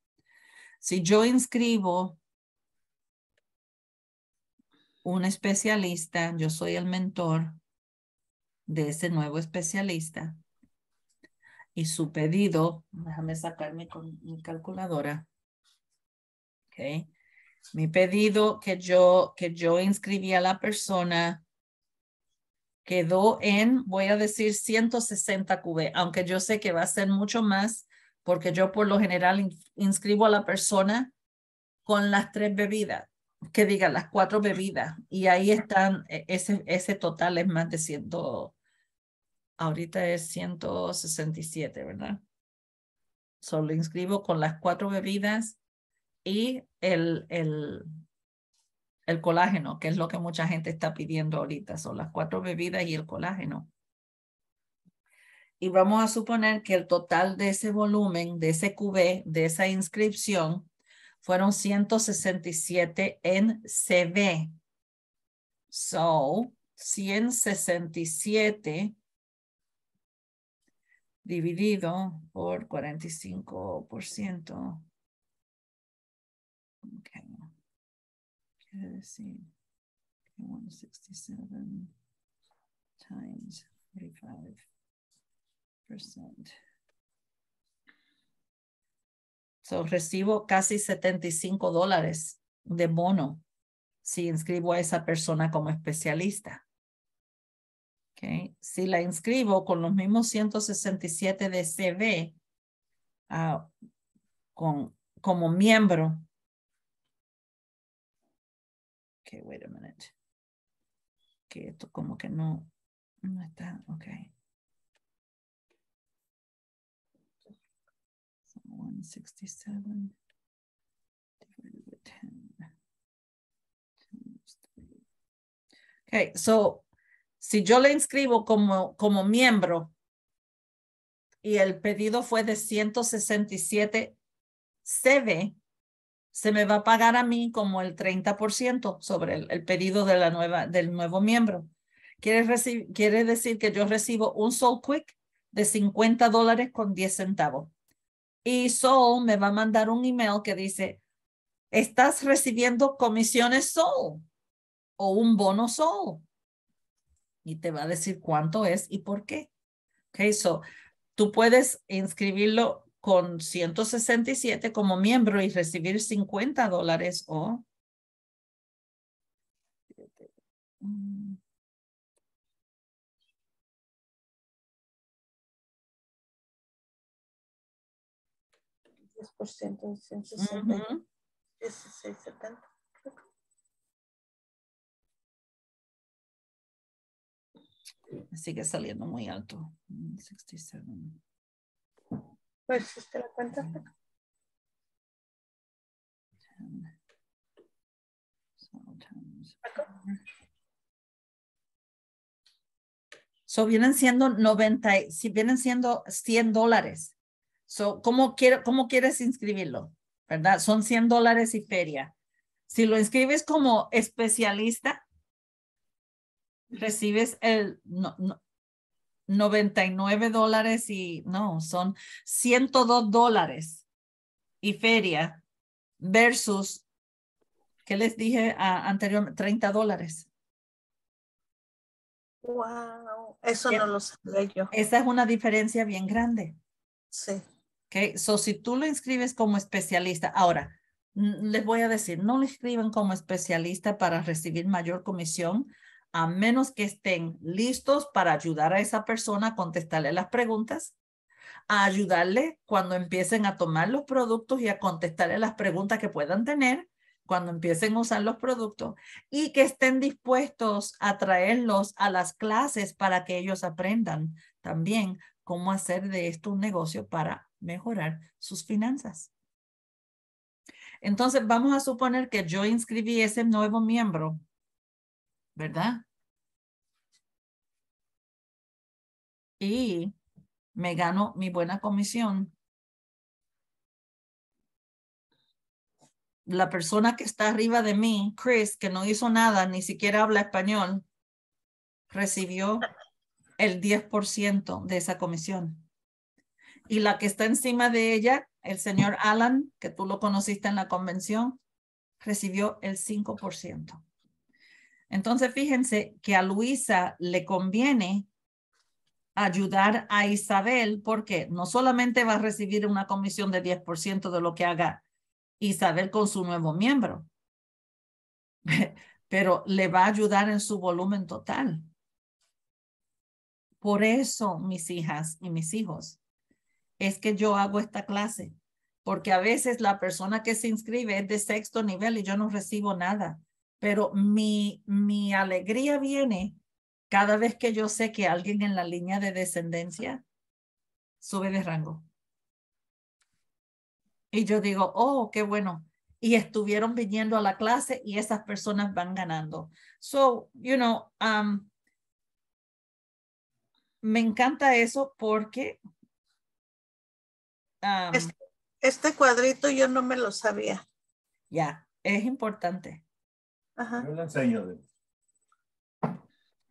Si yo inscribo un especialista, yo soy el mentor de ese nuevo especialista y su pedido, déjame sacarme con mi calculadora, mi pedido que yo, que yo inscribí a la persona quedó en, voy a decir, 160 QB, aunque yo sé que va a ser mucho más, porque yo por lo general inscribo a la persona con las tres bebidas, que digan las cuatro bebidas, y ahí están, e, ese, ese total es más de 100, ahorita es 167, ¿verdad? Solo inscribo con las cuatro bebidas y el, el, colágeno, que es lo que mucha gente está pidiendo ahorita. Son las cuatro bebidas y el colágeno. Y vamos a suponer que el total de ese volumen, de ese QB, de esa inscripción, fueron 167 en CB. So, 167 dividido por 45%. Okay. 167 times recibo casi 75 dólares de bono si inscribo a esa persona como especialista. Okay. Si la inscribo con los mismos 167 de CV ah, como miembro, Okay, wait a minute. Que esto como que no, no está, ok. 167 Ok, so si yo le inscribo como, como miembro y el pedido fue de 167 CV, se me va a pagar a mí como el 30% sobre el, pedido de la nueva, del nuevo miembro. Quiere, quiere decir que yo recibo un Soul Quick de 50 dólares con 10 centavos. Y Soul me va a mandar un email que dice, estás recibiendo comisiones Soul o un bono Soul. Y te va a decir cuánto es y por qué. Ok, so tú puedes inscribirlo con 167 como miembro y recibir 50 dólares o 10% mm. ciento de 167, uh que. Sigue saliendo muy alto. 67. Mm, pues si la cuenta? So vienen siendo 90, si vienen siendo 100 dólares. So, ¿cómo, quiero, ¿Cómo quieres inscribirlo? ¿Verdad? Son 100 dólares y feria. Si lo inscribes como especialista, recibes el, no, 99 dólares y no, son 102 dólares y feria versus, ¿qué les dije anteriormente? 30 dólares. Wow, eso no lo sabía yo. Esa es una diferencia bien grande. Sí. Ok, so si tú lo inscribes como especialista, ahora les voy a decir, no lo escriban como especialista para recibir mayor comisión, a menos que estén listos para ayudar a esa persona a contestarle las preguntas, a ayudarle cuando empiecen a tomar los productos y a contestarle las preguntas que puedan tener cuando empiecen a usar los productos y que estén dispuestos a traerlos a las clases para que ellos aprendan también cómo hacer de esto un negocio para mejorar sus finanzas. Entonces, vamos a suponer que yo inscribí ese nuevo miembro ¿verdad? Y me gano mi buena comisión. La persona que está arriba de mí, Chris, que no hizo nada, ni siquiera habla español, recibió el 10% de esa comisión. Y la que está encima de ella, el señor Alan, que tú lo conociste en la convención, recibió el 5%. Entonces, fíjense que a Luisa le conviene ayudar a Isabel porque no solamente va a recibir una comisión de 10% de lo que haga Isabel con su nuevo miembro, pero le va a ayudar en su volumen total. Por eso, mis hijas y mis hijos, es que yo hago esta clase, porque a veces la persona que se inscribe es de sexto nivel y yo no recibo nada pero mi, alegría viene cada vez que yo sé que alguien en la línea de descendencia sube de rango. Y yo digo, oh, qué bueno. Y estuvieron viniendo a la clase y esas personas van ganando. So, you know, um, me encanta eso porque... Um este, cuadrito yo no me lo sabía. Ya, es importante. Yo enseño.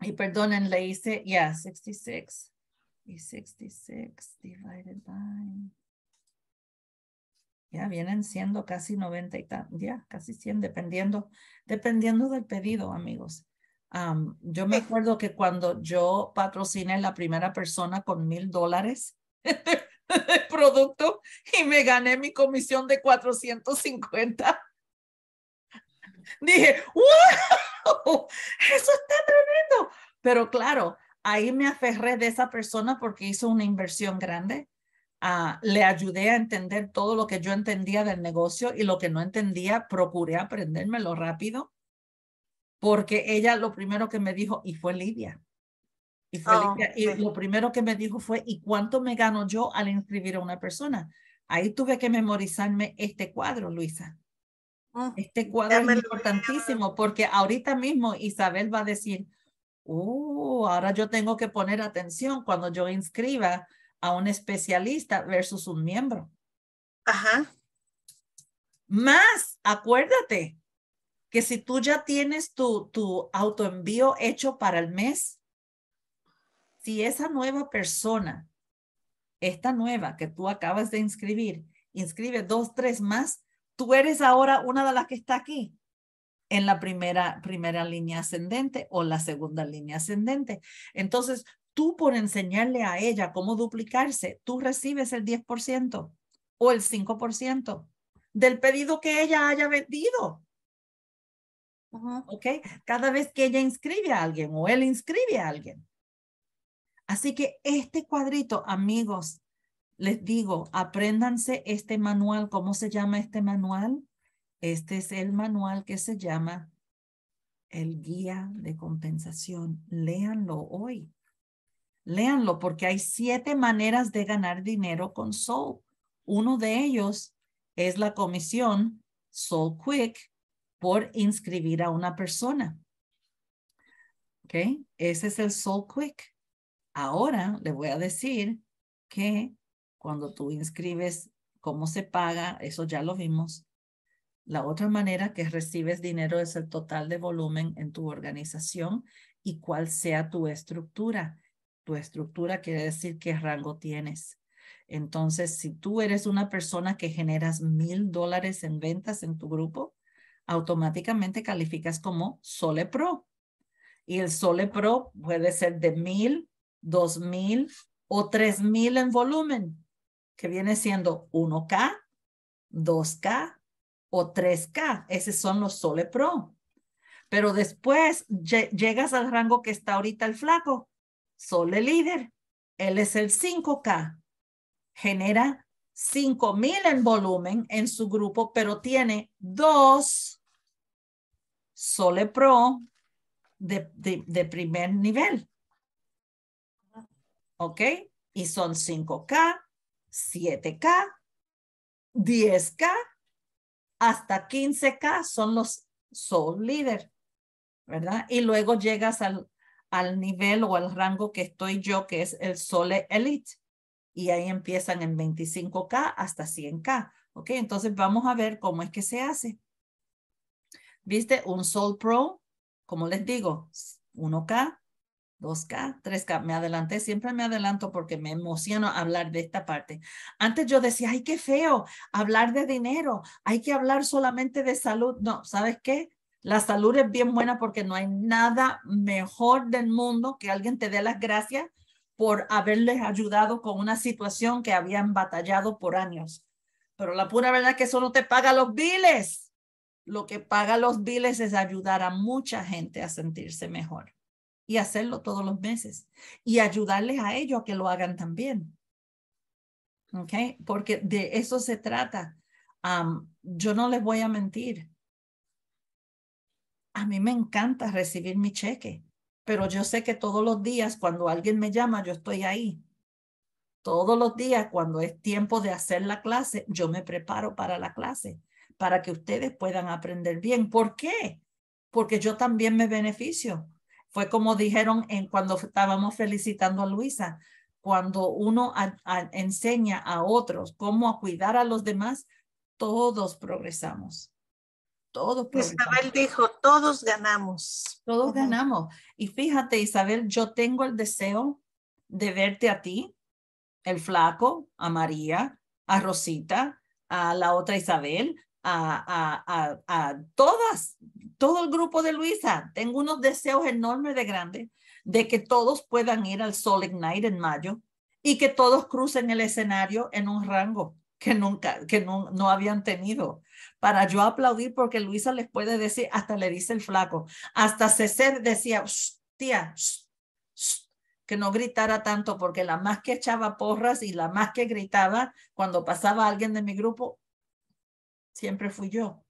Y perdonen, le hice, yeah, 66. Y 66 divided by... Ya vienen siendo casi 90 y ya, casi 100, dependiendo, dependiendo del pedido, amigos. Um, yo me acuerdo que cuando yo patrociné la primera persona con mil dólares de producto y me gané mi comisión de 450. Dije, ¡wow! Eso está tremendo. Pero claro, ahí me aferré de esa persona porque hizo una inversión grande. Ah, le ayudé a entender todo lo que yo entendía del negocio y lo que no entendía, procuré aprendérmelo rápido porque ella lo primero que me dijo, y fue Lidia. Y, fue oh, y lo primero que me dijo fue, ¿y cuánto me gano yo al inscribir a una persona? Ahí tuve que memorizarme este cuadro, Luisa. Oh, este cuadro es importantísimo porque ahorita mismo Isabel va a decir, uh, ahora yo tengo que poner atención cuando yo inscriba a un especialista versus un miembro. Ajá. Más, acuérdate que si tú ya tienes tu, tu autoenvío hecho para el mes, si esa nueva persona, esta nueva que tú acabas de inscribir, inscribe dos, tres más, tú eres ahora una de las que está aquí en la primera, primera línea ascendente o la segunda línea ascendente. Entonces, tú por enseñarle a ella cómo duplicarse, tú recibes el 10% o el 5% del pedido que ella haya vendido. ¿Ok? Cada vez que ella inscribe a alguien o él inscribe a alguien. Así que este cuadrito, amigos, les digo, apréndanse este manual. ¿Cómo se llama este manual? Este es el manual que se llama el guía de compensación. Léanlo hoy. Léanlo porque hay siete maneras de ganar dinero con Soul. Uno de ellos es la comisión Soul Quick por inscribir a una persona. ¿Ok? Ese es el Soul Quick. Ahora le voy a decir que cuando tú inscribes cómo se paga, eso ya lo vimos. La otra manera que recibes dinero es el total de volumen en tu organización y cuál sea tu estructura. Tu estructura quiere decir qué rango tienes. Entonces, si tú eres una persona que generas mil dólares en ventas en tu grupo, automáticamente calificas como Sole Pro. Y el Sole Pro puede ser de mil, dos mil o tres mil en volumen que viene siendo 1K, 2K o 3K. Esos son los Sole Pro. Pero después llegas al rango que está ahorita el flaco, Sole Líder. Él es el 5K. Genera 5000 en volumen en su grupo, pero tiene dos Sole Pro de, primer nivel. ¿Ok? Y son 5K, 7K, 10K, hasta 15K son los soul leader, ¿verdad? Y luego llegas al, al nivel o al rango que estoy yo, que es el Sole Elite. Y ahí empiezan en 25K hasta 100K. ¿Ok? Entonces vamos a ver cómo es que se hace. ¿Viste? Un Soul Pro, como les digo, 1K, 2K, 3K, me adelanté, siempre me adelanto porque me emociono hablar de esta parte. Antes yo decía, ay, qué feo, hablar de dinero, hay que hablar solamente de salud. No, ¿sabes qué? La salud es bien buena porque no hay nada mejor del mundo que alguien te dé las gracias por haberles ayudado con una situación que habían batallado por años. Pero la pura verdad es que eso no te paga los biles. Lo que paga los biles es ayudar a mucha gente a sentirse mejor y hacerlo todos los meses y ayudarles a ellos a que lo hagan también. ¿Ok? Porque de eso se trata. yo no les voy a mentir. A mí me encanta recibir mi cheque, pero yo sé que todos los días cuando alguien me llama, yo estoy ahí. Todos los días cuando es tiempo de hacer la clase, yo me preparo para la clase, para que ustedes puedan aprender bien. ¿Por qué? Porque yo también me beneficio fue como dijeron en cuando estábamos felicitando a Luisa, cuando uno enseña a otros cómo a cuidar a los demás, todos progresamos. Todos pues Isabel dijo, todos ganamos. Todos ganamos. Y fíjate, Isabel, yo tengo el deseo de verte a ti, el flaco, a María, a Rosita, a la otra Isabel, a, a, a, a todas, todo el grupo de Luisa, tengo unos deseos enormes de grande de que todos puedan ir al sol Night en mayo y que todos crucen el escenario en un rango que nunca, que no, no habían tenido. Para yo aplaudir porque Luisa les puede decir, hasta le dice el flaco, hasta César decía, tía, que no gritara tanto porque la más que echaba porras y la más que gritaba cuando pasaba alguien de mi grupo, siempre fui yo.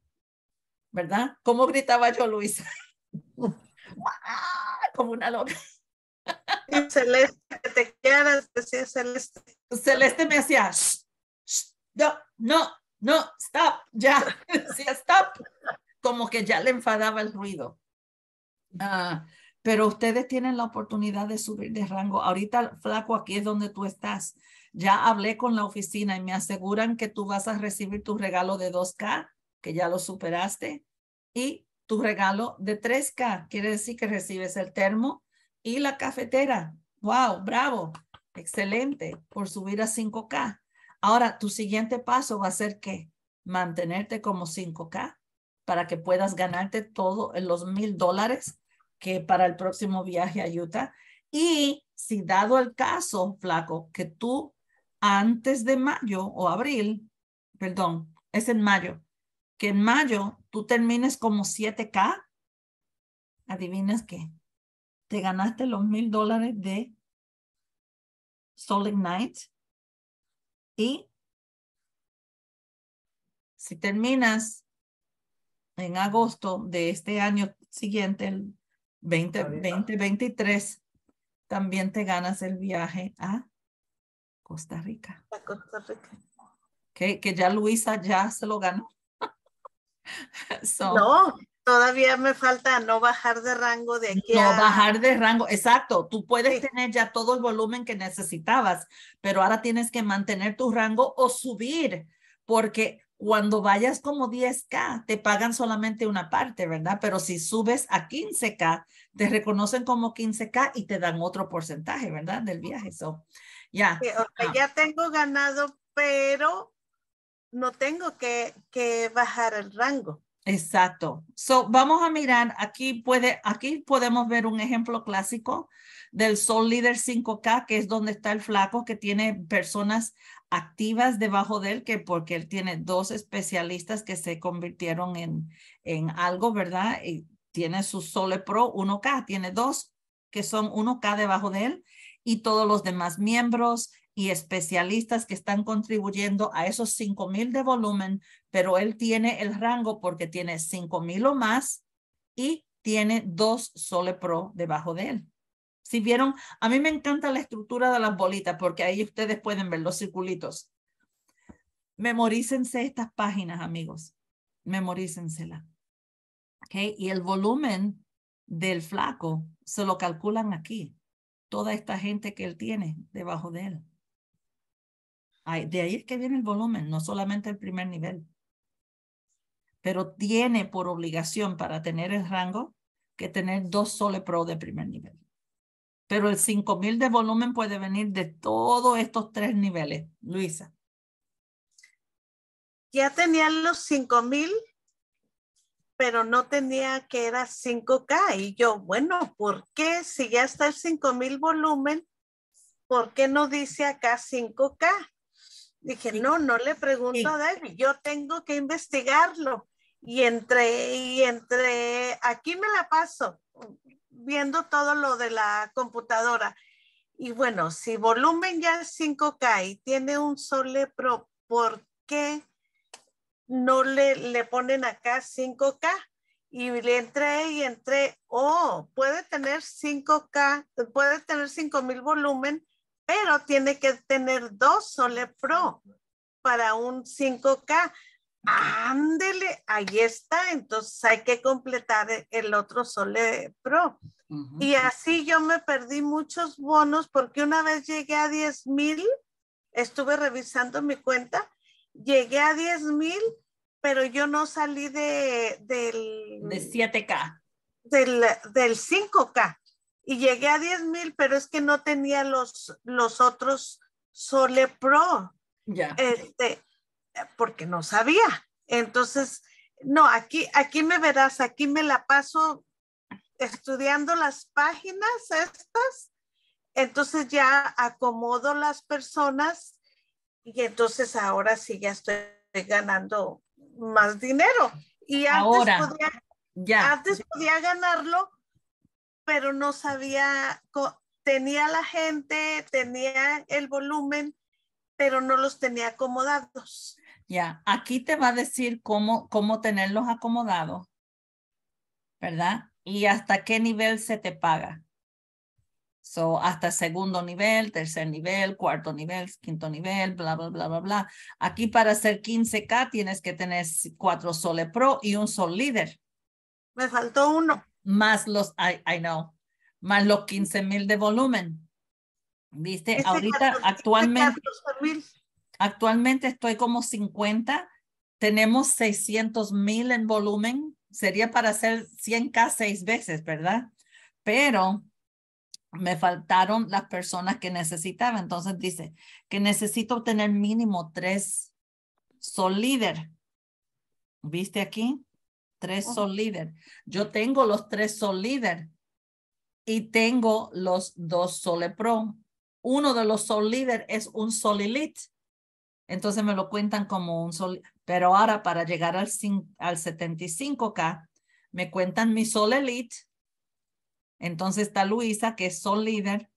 ¿verdad? ¿Cómo gritaba yo, Luisa? Como una loca. Celeste, te quedas, decía Celeste. Pues celeste me hacía, no, no, no, stop, ya, decía stop. Como que ya le enfadaba el ruido. Ah, pero ustedes tienen la oportunidad de subir de rango. Ahorita, flaco, aquí es donde tú estás. Ya hablé con la oficina y me aseguran que tú vas a recibir tu regalo de 2K, que ya lo superaste tu regalo de 3K. Quiere decir que recibes el termo y la cafetera. ¡Wow! ¡Bravo! Excelente por subir a 5K. Ahora, tu siguiente paso va a ser que mantenerte como 5K para que puedas ganarte todos eh, los mil dólares que para el próximo viaje a Utah. Y si dado el caso, flaco, que tú antes de mayo o abril, perdón, es en mayo, que en mayo tú termines como 7K, adivinas qué, te ganaste los mil dólares de Solid Night y si terminas en agosto de este año siguiente, el 2023, también te ganas el viaje a Costa Rica. Costa Que, que ya Luisa ya se lo ganó. no, todavía me falta no bajar de rango de aquí. No bajar de rango, exacto. Tú puedes tener ya todo el volumen que necesitabas, pero ahora tienes que mantener tu rango o subir, porque cuando vayas como 10K, te pagan solamente una parte, ¿verdad? Pero si subes a 15K, te reconocen como 15K y te dan otro porcentaje, ¿verdad? Del viaje. So, ya. Ah. Ya tengo ganado, pero no tengo que, que bajar el rango. Exacto. So, vamos a mirar, aquí, puede, aquí podemos ver un ejemplo clásico del Soul Leader 5K, que es donde está el flaco, que tiene personas activas debajo de él, que porque él tiene dos especialistas que se convirtieron en, en algo, ¿verdad? Y tiene su Sole Pro 1K, tiene dos que son 1K debajo de él y todos los demás miembros, y especialistas que están contribuyendo a esos 5 mil de volumen, pero él tiene el rango porque tiene 5 mil o más y tiene dos Sole Pro debajo de él. Si vieron, a mí me encanta la estructura de las bolitas porque ahí ustedes pueden ver los circulitos. Memorícense estas páginas, amigos. Memorícensela. Y el volumen del flaco se lo calculan aquí. Toda esta gente que él tiene debajo de él de ahí es que viene el volumen, no solamente el primer nivel. Pero tiene por obligación para tener el rango que tener dos Sole Pro de primer nivel. Pero el 5000 de volumen puede venir de todos estos tres niveles. Luisa. Ya tenían los 5000, pero no tenía que era 5K. Y yo, bueno, ¿por qué? Si ya está el 5000 volumen, ¿por qué no dice acá 5K? Dije, no, no le pregunto a David, yo tengo que investigarlo. Y entre, y entre, aquí me la paso viendo todo lo de la computadora. Y bueno, si volumen ya es 5K y tiene un sole pro, ¿por qué no le, le ponen acá 5K? Y le entré y entré, oh, puede tener 5K, puede tener 5000 volumen pero tiene que tener dos Sole Pro para un 5K. Ándele, ahí está, entonces hay que completar el otro Sole Pro. Y así yo me perdí muchos bonos porque una vez llegué a 10 mil, estuve revisando mi cuenta, llegué a 10 mil, pero yo no salí de, del... 7K. del 5K y llegué a 10 mil, pero es que no tenía los, los otros Sole Pro. Ya. Este, porque no sabía. Entonces, no, aquí, aquí me verás, aquí me la paso estudiando las páginas estas. Entonces ya acomodo las personas y entonces ahora sí ya estoy ganando más dinero. Y ya. antes podía ganarlo pero no sabía, tenía la gente, tenía el volumen, pero no los tenía acomodados. Ya, aquí te va a decir cómo, cómo tenerlos acomodados, ¿verdad? Y hasta qué nivel se te paga. So, hasta segundo nivel, tercer nivel, cuarto nivel, quinto nivel, bla, bla, bla, bla, bla. Aquí para hacer 15K tienes que tener cuatro soles pro y un sol líder. Me faltó uno más los, I, know, más los 15 mil de volumen. ¿Viste? Ahorita, actualmente, actualmente estoy como 50, tenemos 600 mil en volumen, sería para hacer 100K seis veces, ¿verdad? Pero me faltaron las personas que necesitaba. Entonces dice que necesito obtener mínimo tres sol líder. ¿Viste aquí? tres oh. Sol líder. Yo tengo los tres Sol líder y tengo los dos Pro. Uno de los sol líder es un Elite. Entonces me lo cuentan como un sol. Pero ahora para llegar al, al 75K, me cuentan mi sol elite. Entonces está Luisa, que es sol líder.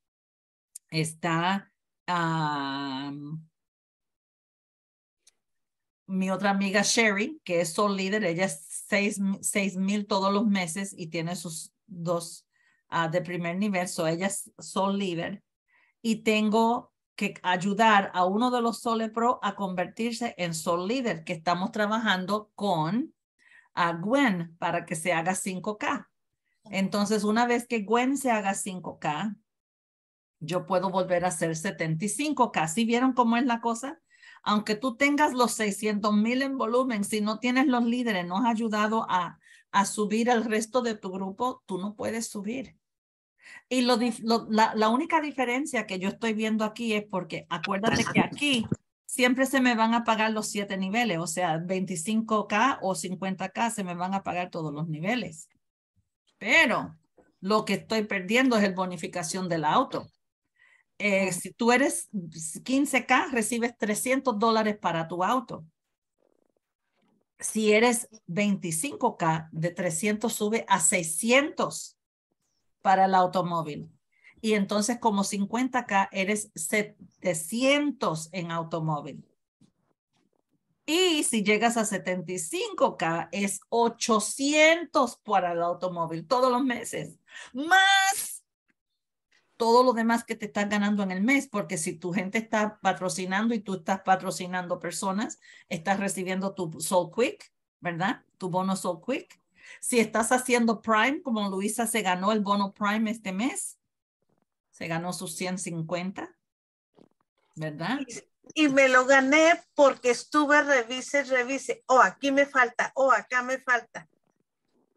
Está mi otra amiga Sherry, que es sol líder. Ella es seis mil todos los meses y tiene sus dos ah, de primer nivel, so ellas son Líder Y tengo que ayudar a uno de los Sole Pro a convertirse en Sol Líder, que estamos trabajando con a ah, Gwen para que se haga 5K. Entonces, una vez que Gwen se haga 5K, yo puedo volver a hacer 75K. ¿Sí vieron cómo es la cosa? aunque tú tengas los 600 mil en volumen, si no tienes los líderes, no has ayudado a, subir al resto de tu grupo, tú no puedes subir. Y la, la, única diferencia que yo estoy viendo aquí es porque acuérdate que aquí siempre se me van a pagar los siete niveles, o sea, 25K o 50K se me van a pagar todos los niveles. Pero lo que estoy perdiendo es el bonificación del auto. Eh, si tú eres 15K, recibes 300 dólares para tu auto. Si eres 25K, de 300 sube a 600 para el automóvil. Y entonces como 50K, eres 700 en automóvil. Y si llegas a 75K, es 800 para el automóvil todos los meses, más todo lo demás que te estás ganando en el mes, porque si tu gente está patrocinando y tú estás patrocinando personas, estás recibiendo tu Soul Quick, ¿verdad? Tu bono Soul Quick. Si estás haciendo Prime, como Luisa se ganó el bono Prime este mes, se ganó sus 150, ¿verdad? Y, me lo gané porque estuve revise, revise, oh, aquí me falta, oh, acá me falta.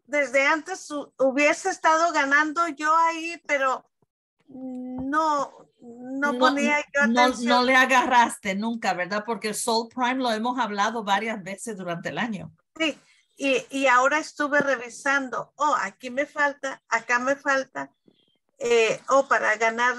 Desde antes uh, hubiese estado ganando yo ahí, pero no, no ponía no, le agarraste nunca, ¿verdad? Porque Soul Prime lo hemos hablado varias veces durante el año. Sí, y, y ahora estuve revisando, oh, aquí me falta, acá me falta, eh, oh, para ganar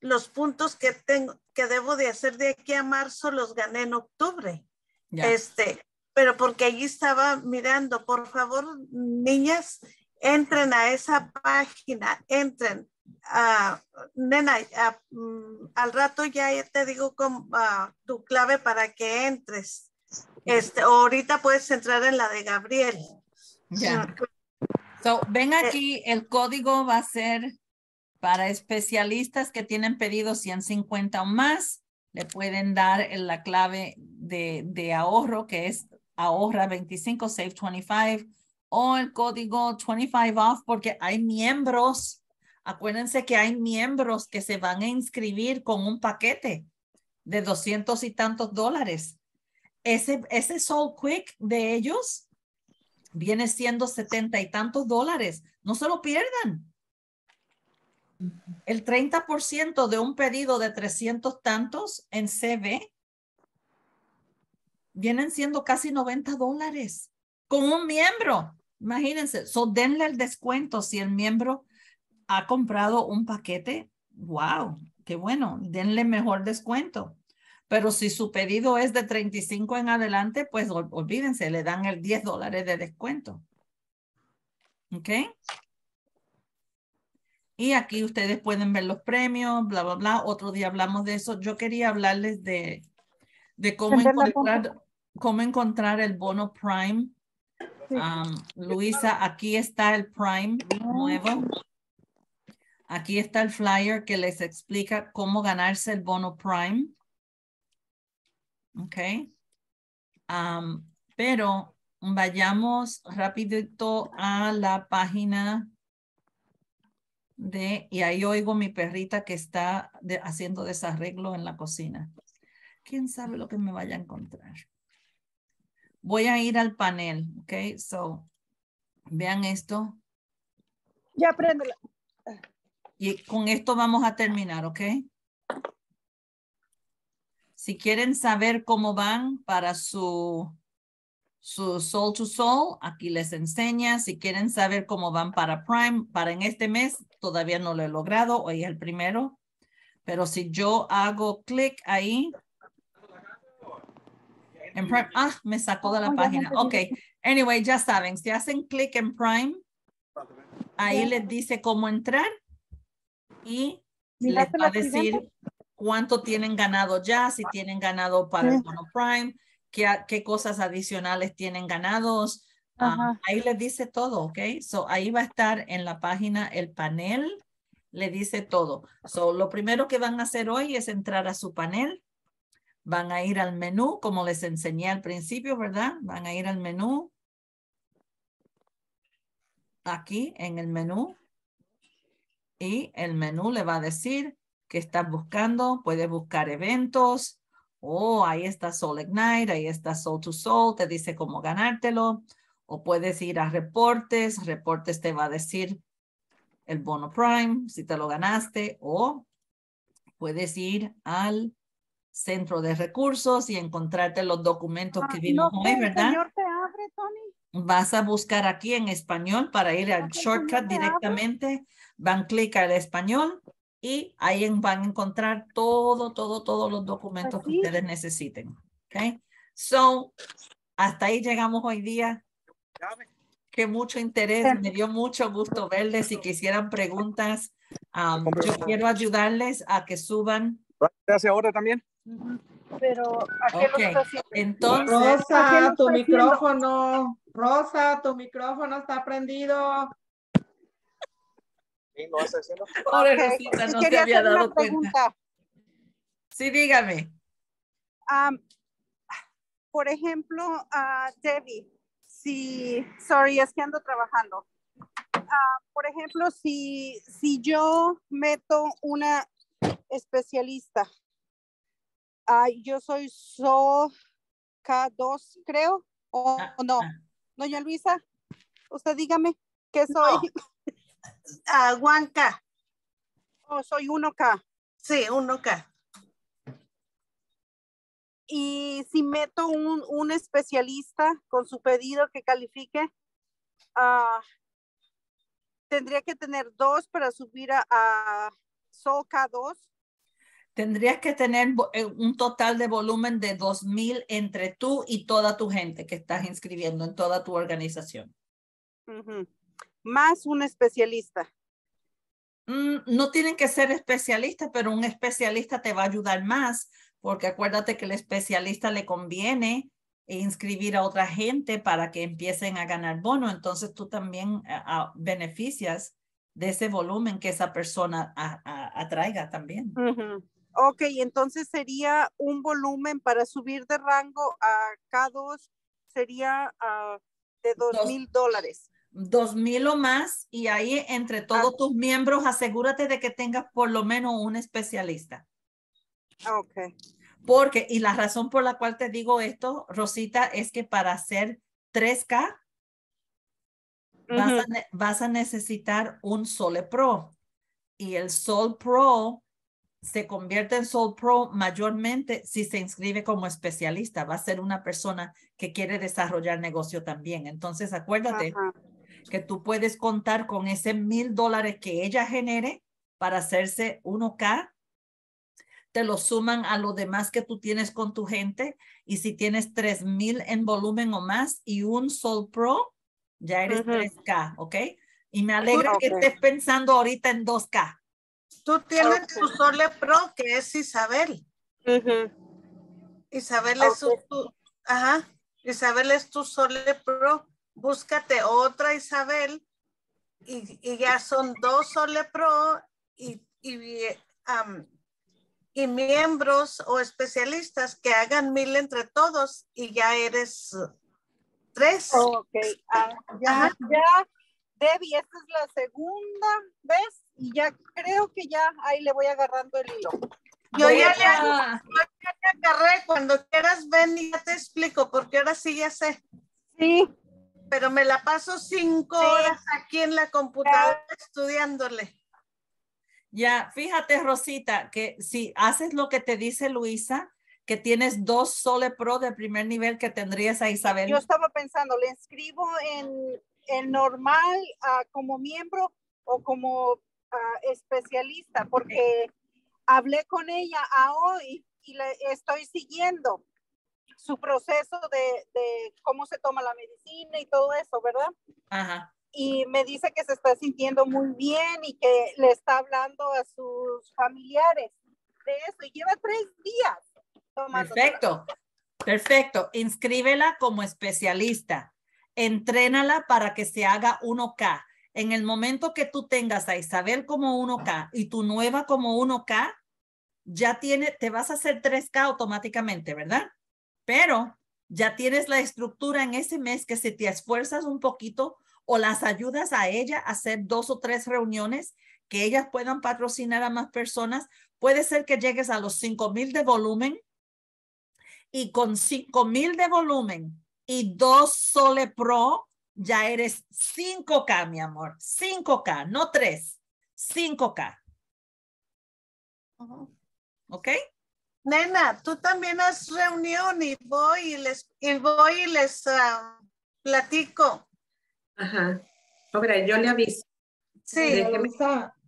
los puntos que tengo, que debo de hacer de aquí a marzo, los gané en octubre. Este, pero porque allí estaba mirando, por favor, niñas, entren a esa página, entren Ah, nena, ah, mm, al rato ya te digo con, ah, tu clave para que entres. Este, ahorita puedes entrar en la de Gabriel. Ya. ven eh, aquí, el código va a ser para especialistas que tienen pedido 150 o más. Le pueden dar la clave de, de ahorro, que es ahorra 25, save 25, o el código 25 off, porque hay miembros Acuérdense que hay miembros que se van a inscribir con un paquete de doscientos y tantos dólares. Ese, ese Soul Quick de ellos viene siendo setenta y tantos dólares. No se lo pierdan. El 30% de un pedido de 300 tantos en CB vienen siendo casi 90 dólares con un miembro. Imagínense, so denle el descuento si el miembro ha comprado un paquete, wow, qué bueno, denle mejor descuento. Pero si su pedido es de 35 en adelante, pues olvídense, le dan el 10 dólares de descuento. ¿Ok? Y aquí ustedes pueden ver los premios, bla, bla, bla. Otro día hablamos de eso. Yo quería hablarles de, de cómo, encontrar, cómo encontrar el bono Prime. Luisa, aquí está el Prime nuevo. Aquí está el flyer que les explica cómo ganarse el bono Prime. Ok. pero vayamos rapidito a la página de, y ahí oigo mi perrita que está haciendo desarreglo en la cocina. ¿Quién sabe lo que me vaya a encontrar? Voy a ir al panel, ok? So, vean esto. Ya, préndela. Y con esto vamos a terminar, ¿ok? Si quieren saber cómo van para su, su Soul to Soul, aquí les enseña. Si quieren saber cómo van para Prime, para en este mes, todavía no lo he logrado, hoy es el primero. Pero si yo hago clic ahí, en Prime. Ah, me sacó de la oh, página. Ok. Anyway, ya saben, si hacen clic en Prime, ahí les dice cómo entrar y les va a decir cuánto tienen ganado ya, si tienen ganado para el bono prime, qué, qué, cosas adicionales tienen ganados. Ah, ahí les dice todo, ¿ok? So, ahí va a estar en la página el panel, le dice todo. So, lo primero que van a hacer hoy es entrar a su panel. Van a ir al menú, como les enseñé al principio, ¿verdad? Van a ir al menú. Aquí, en el menú, y el menú le va a decir que estás buscando. Puedes buscar eventos. o oh, ahí está Soul Ignite, ahí está Soul to Soul, te dice cómo ganártelo. O puedes ir a reportes, reportes te va a decir el bono Prime, si te lo ganaste, o puedes ir al centro de recursos y encontrarte los documentos que vimos hoy, ¿verdad? Vas a buscar aquí en español para ir al shortcut directamente. Van clic al español y ahí van a encontrar todo, todo, todos los documentos que ustedes necesiten. Okay? So, hasta ahí llegamos hoy día. Qué mucho interés, me dio mucho gusto verles si quisieran preguntas. yo quiero ayudarles a que suban. ¿Gracias ahora también? Pero, ¿a Entonces, Rosa, tu micrófono. Rosa, tu micrófono está prendido. ¿Sí? Rosita, no te había una Pregunta. Sí, dígame. por ejemplo, uh, Debbie, si, sorry, es que ando trabajando. Ah, por ejemplo, si, si yo meto una especialista, yo soy SoK K2, creo, o, ah, no. no. Ah. ya, Doña Luisa, usted dígame qué soy a 1K. Oh, soy 1K. Sí, 1K. Y si meto un, especialista con su pedido que califique, ah, tendría que tener dos para subir a, K2. Tendrías que tener eh, un total de volumen de 2.000 entre tú y toda tu gente que estás inscribiendo en toda tu organización más un especialista? Mm, no tienen que ser especialistas, pero un especialista te va a ayudar más, porque acuérdate que el especialista le conviene inscribir a otra gente para que empiecen a ganar bono, entonces tú también eh, beneficias de ese volumen que esa persona atraiga también. Ok, entonces sería un volumen para subir de rango a K2, sería ah, de dos mil dólares dos mil o más y ahí entre ah. todos tus miembros asegúrate de que tengas por lo menos un especialista. Ah, ok. Porque, y la razón por la cual te digo esto, Rosita, es que para hacer 3K vas, a, necesitar un Sole Pro. Y el Sol Pro se convierte en Sol Pro mayormente si se inscribe como especialista. Va a ser una persona que quiere desarrollar negocio también. Entonces, acuérdate que tú puedes contar con ese mil dólares que ella genere para hacerse 1K. Te lo suman a lo demás que tú tienes con tu gente. Y si tienes tres mil en volumen o más y un Sol Pro, ya eres 3K, ¿ok? Y me alegra que estés pensando ahorita en 2K. Tú tienes tu Sole Pro, que es Isabel. Isabel es tu, ajá, Isabel es tu Sole Pro búscate otra Isabel y, ya son dos Ole Pro y, miembros o especialistas que hagan mil entre todos y ya eres tres. Oh, ya, ah, ya, Debbie, esta es la segunda vez y ya creo que ya ahí le voy agarrando el hilo. Yo ya, le agarré, cuando quieras ven y ya te explico, porque ahora sí ya sé. Sí, pero me la paso cinco horas aquí en la computadora estudiándole. Ya, fíjate, Rosita, que si haces lo que te dice Luisa, que tienes dos Sole Pro de primer nivel que tendrías a Isabel. Yo estaba pensando, ¿le inscribo en, el normal como miembro o como ah, especialista? Porque hablé con ella hoy y le estoy siguiendo su proceso de, cómo se toma la medicina y todo eso, ¿verdad? Ajá. Y me dice que se está sintiendo muy bien y que le está hablando a sus familiares de eso. Y lleva tres días tomando. Perfecto, perfecto. Inscríbela como especialista. Entrénala para que se haga 1K. En el momento que tú tengas a Isabel como 1K y tu nueva como 1K, ya tiene, te vas a hacer 3K automáticamente, ¿verdad? pero ya tienes la estructura en ese mes que si te esfuerzas un poquito o las ayudas a ella a hacer dos o tres reuniones que ellas puedan patrocinar a más personas, puede ser que llegues a los 5 mil de volumen y con 5 mil de volumen y dos Sole Pro, ya eres 5K, mi amor. 5K, no 3, 5K. ¿Ok? nena, tú también has reunión y voy y les, y voy les ah, platico. Ajá. yo le aviso. Sí.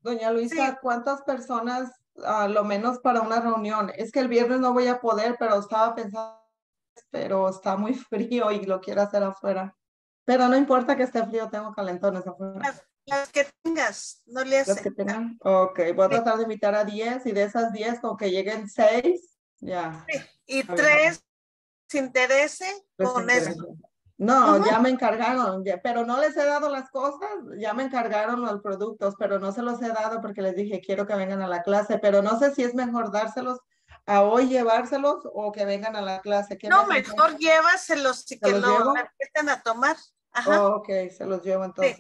Doña Luisa, ¿cuántas personas, a ah, lo menos para una reunión? Es que el viernes no voy a poder, pero estaba pensando, pero está muy frío y lo quiero hacer afuera. Pero no importa que esté frío, tengo calentones afuera. Las que tengas, no le hacen. Las que tengan. Ok, voy a tratar de invitar a 10 y de esas 10 con que lleguen 6, ya. Y 3 se interese con No, ya me encargaron, pero no les he dado las cosas, ya me encargaron los productos, pero no se los he dado porque les dije, quiero que vengan a la clase, pero no sé si es mejor dárselos a hoy llevárselos o que vengan a la clase. No, mejor llévaselos y que lo empiecen a tomar. Ajá. ok, se los llevo entonces.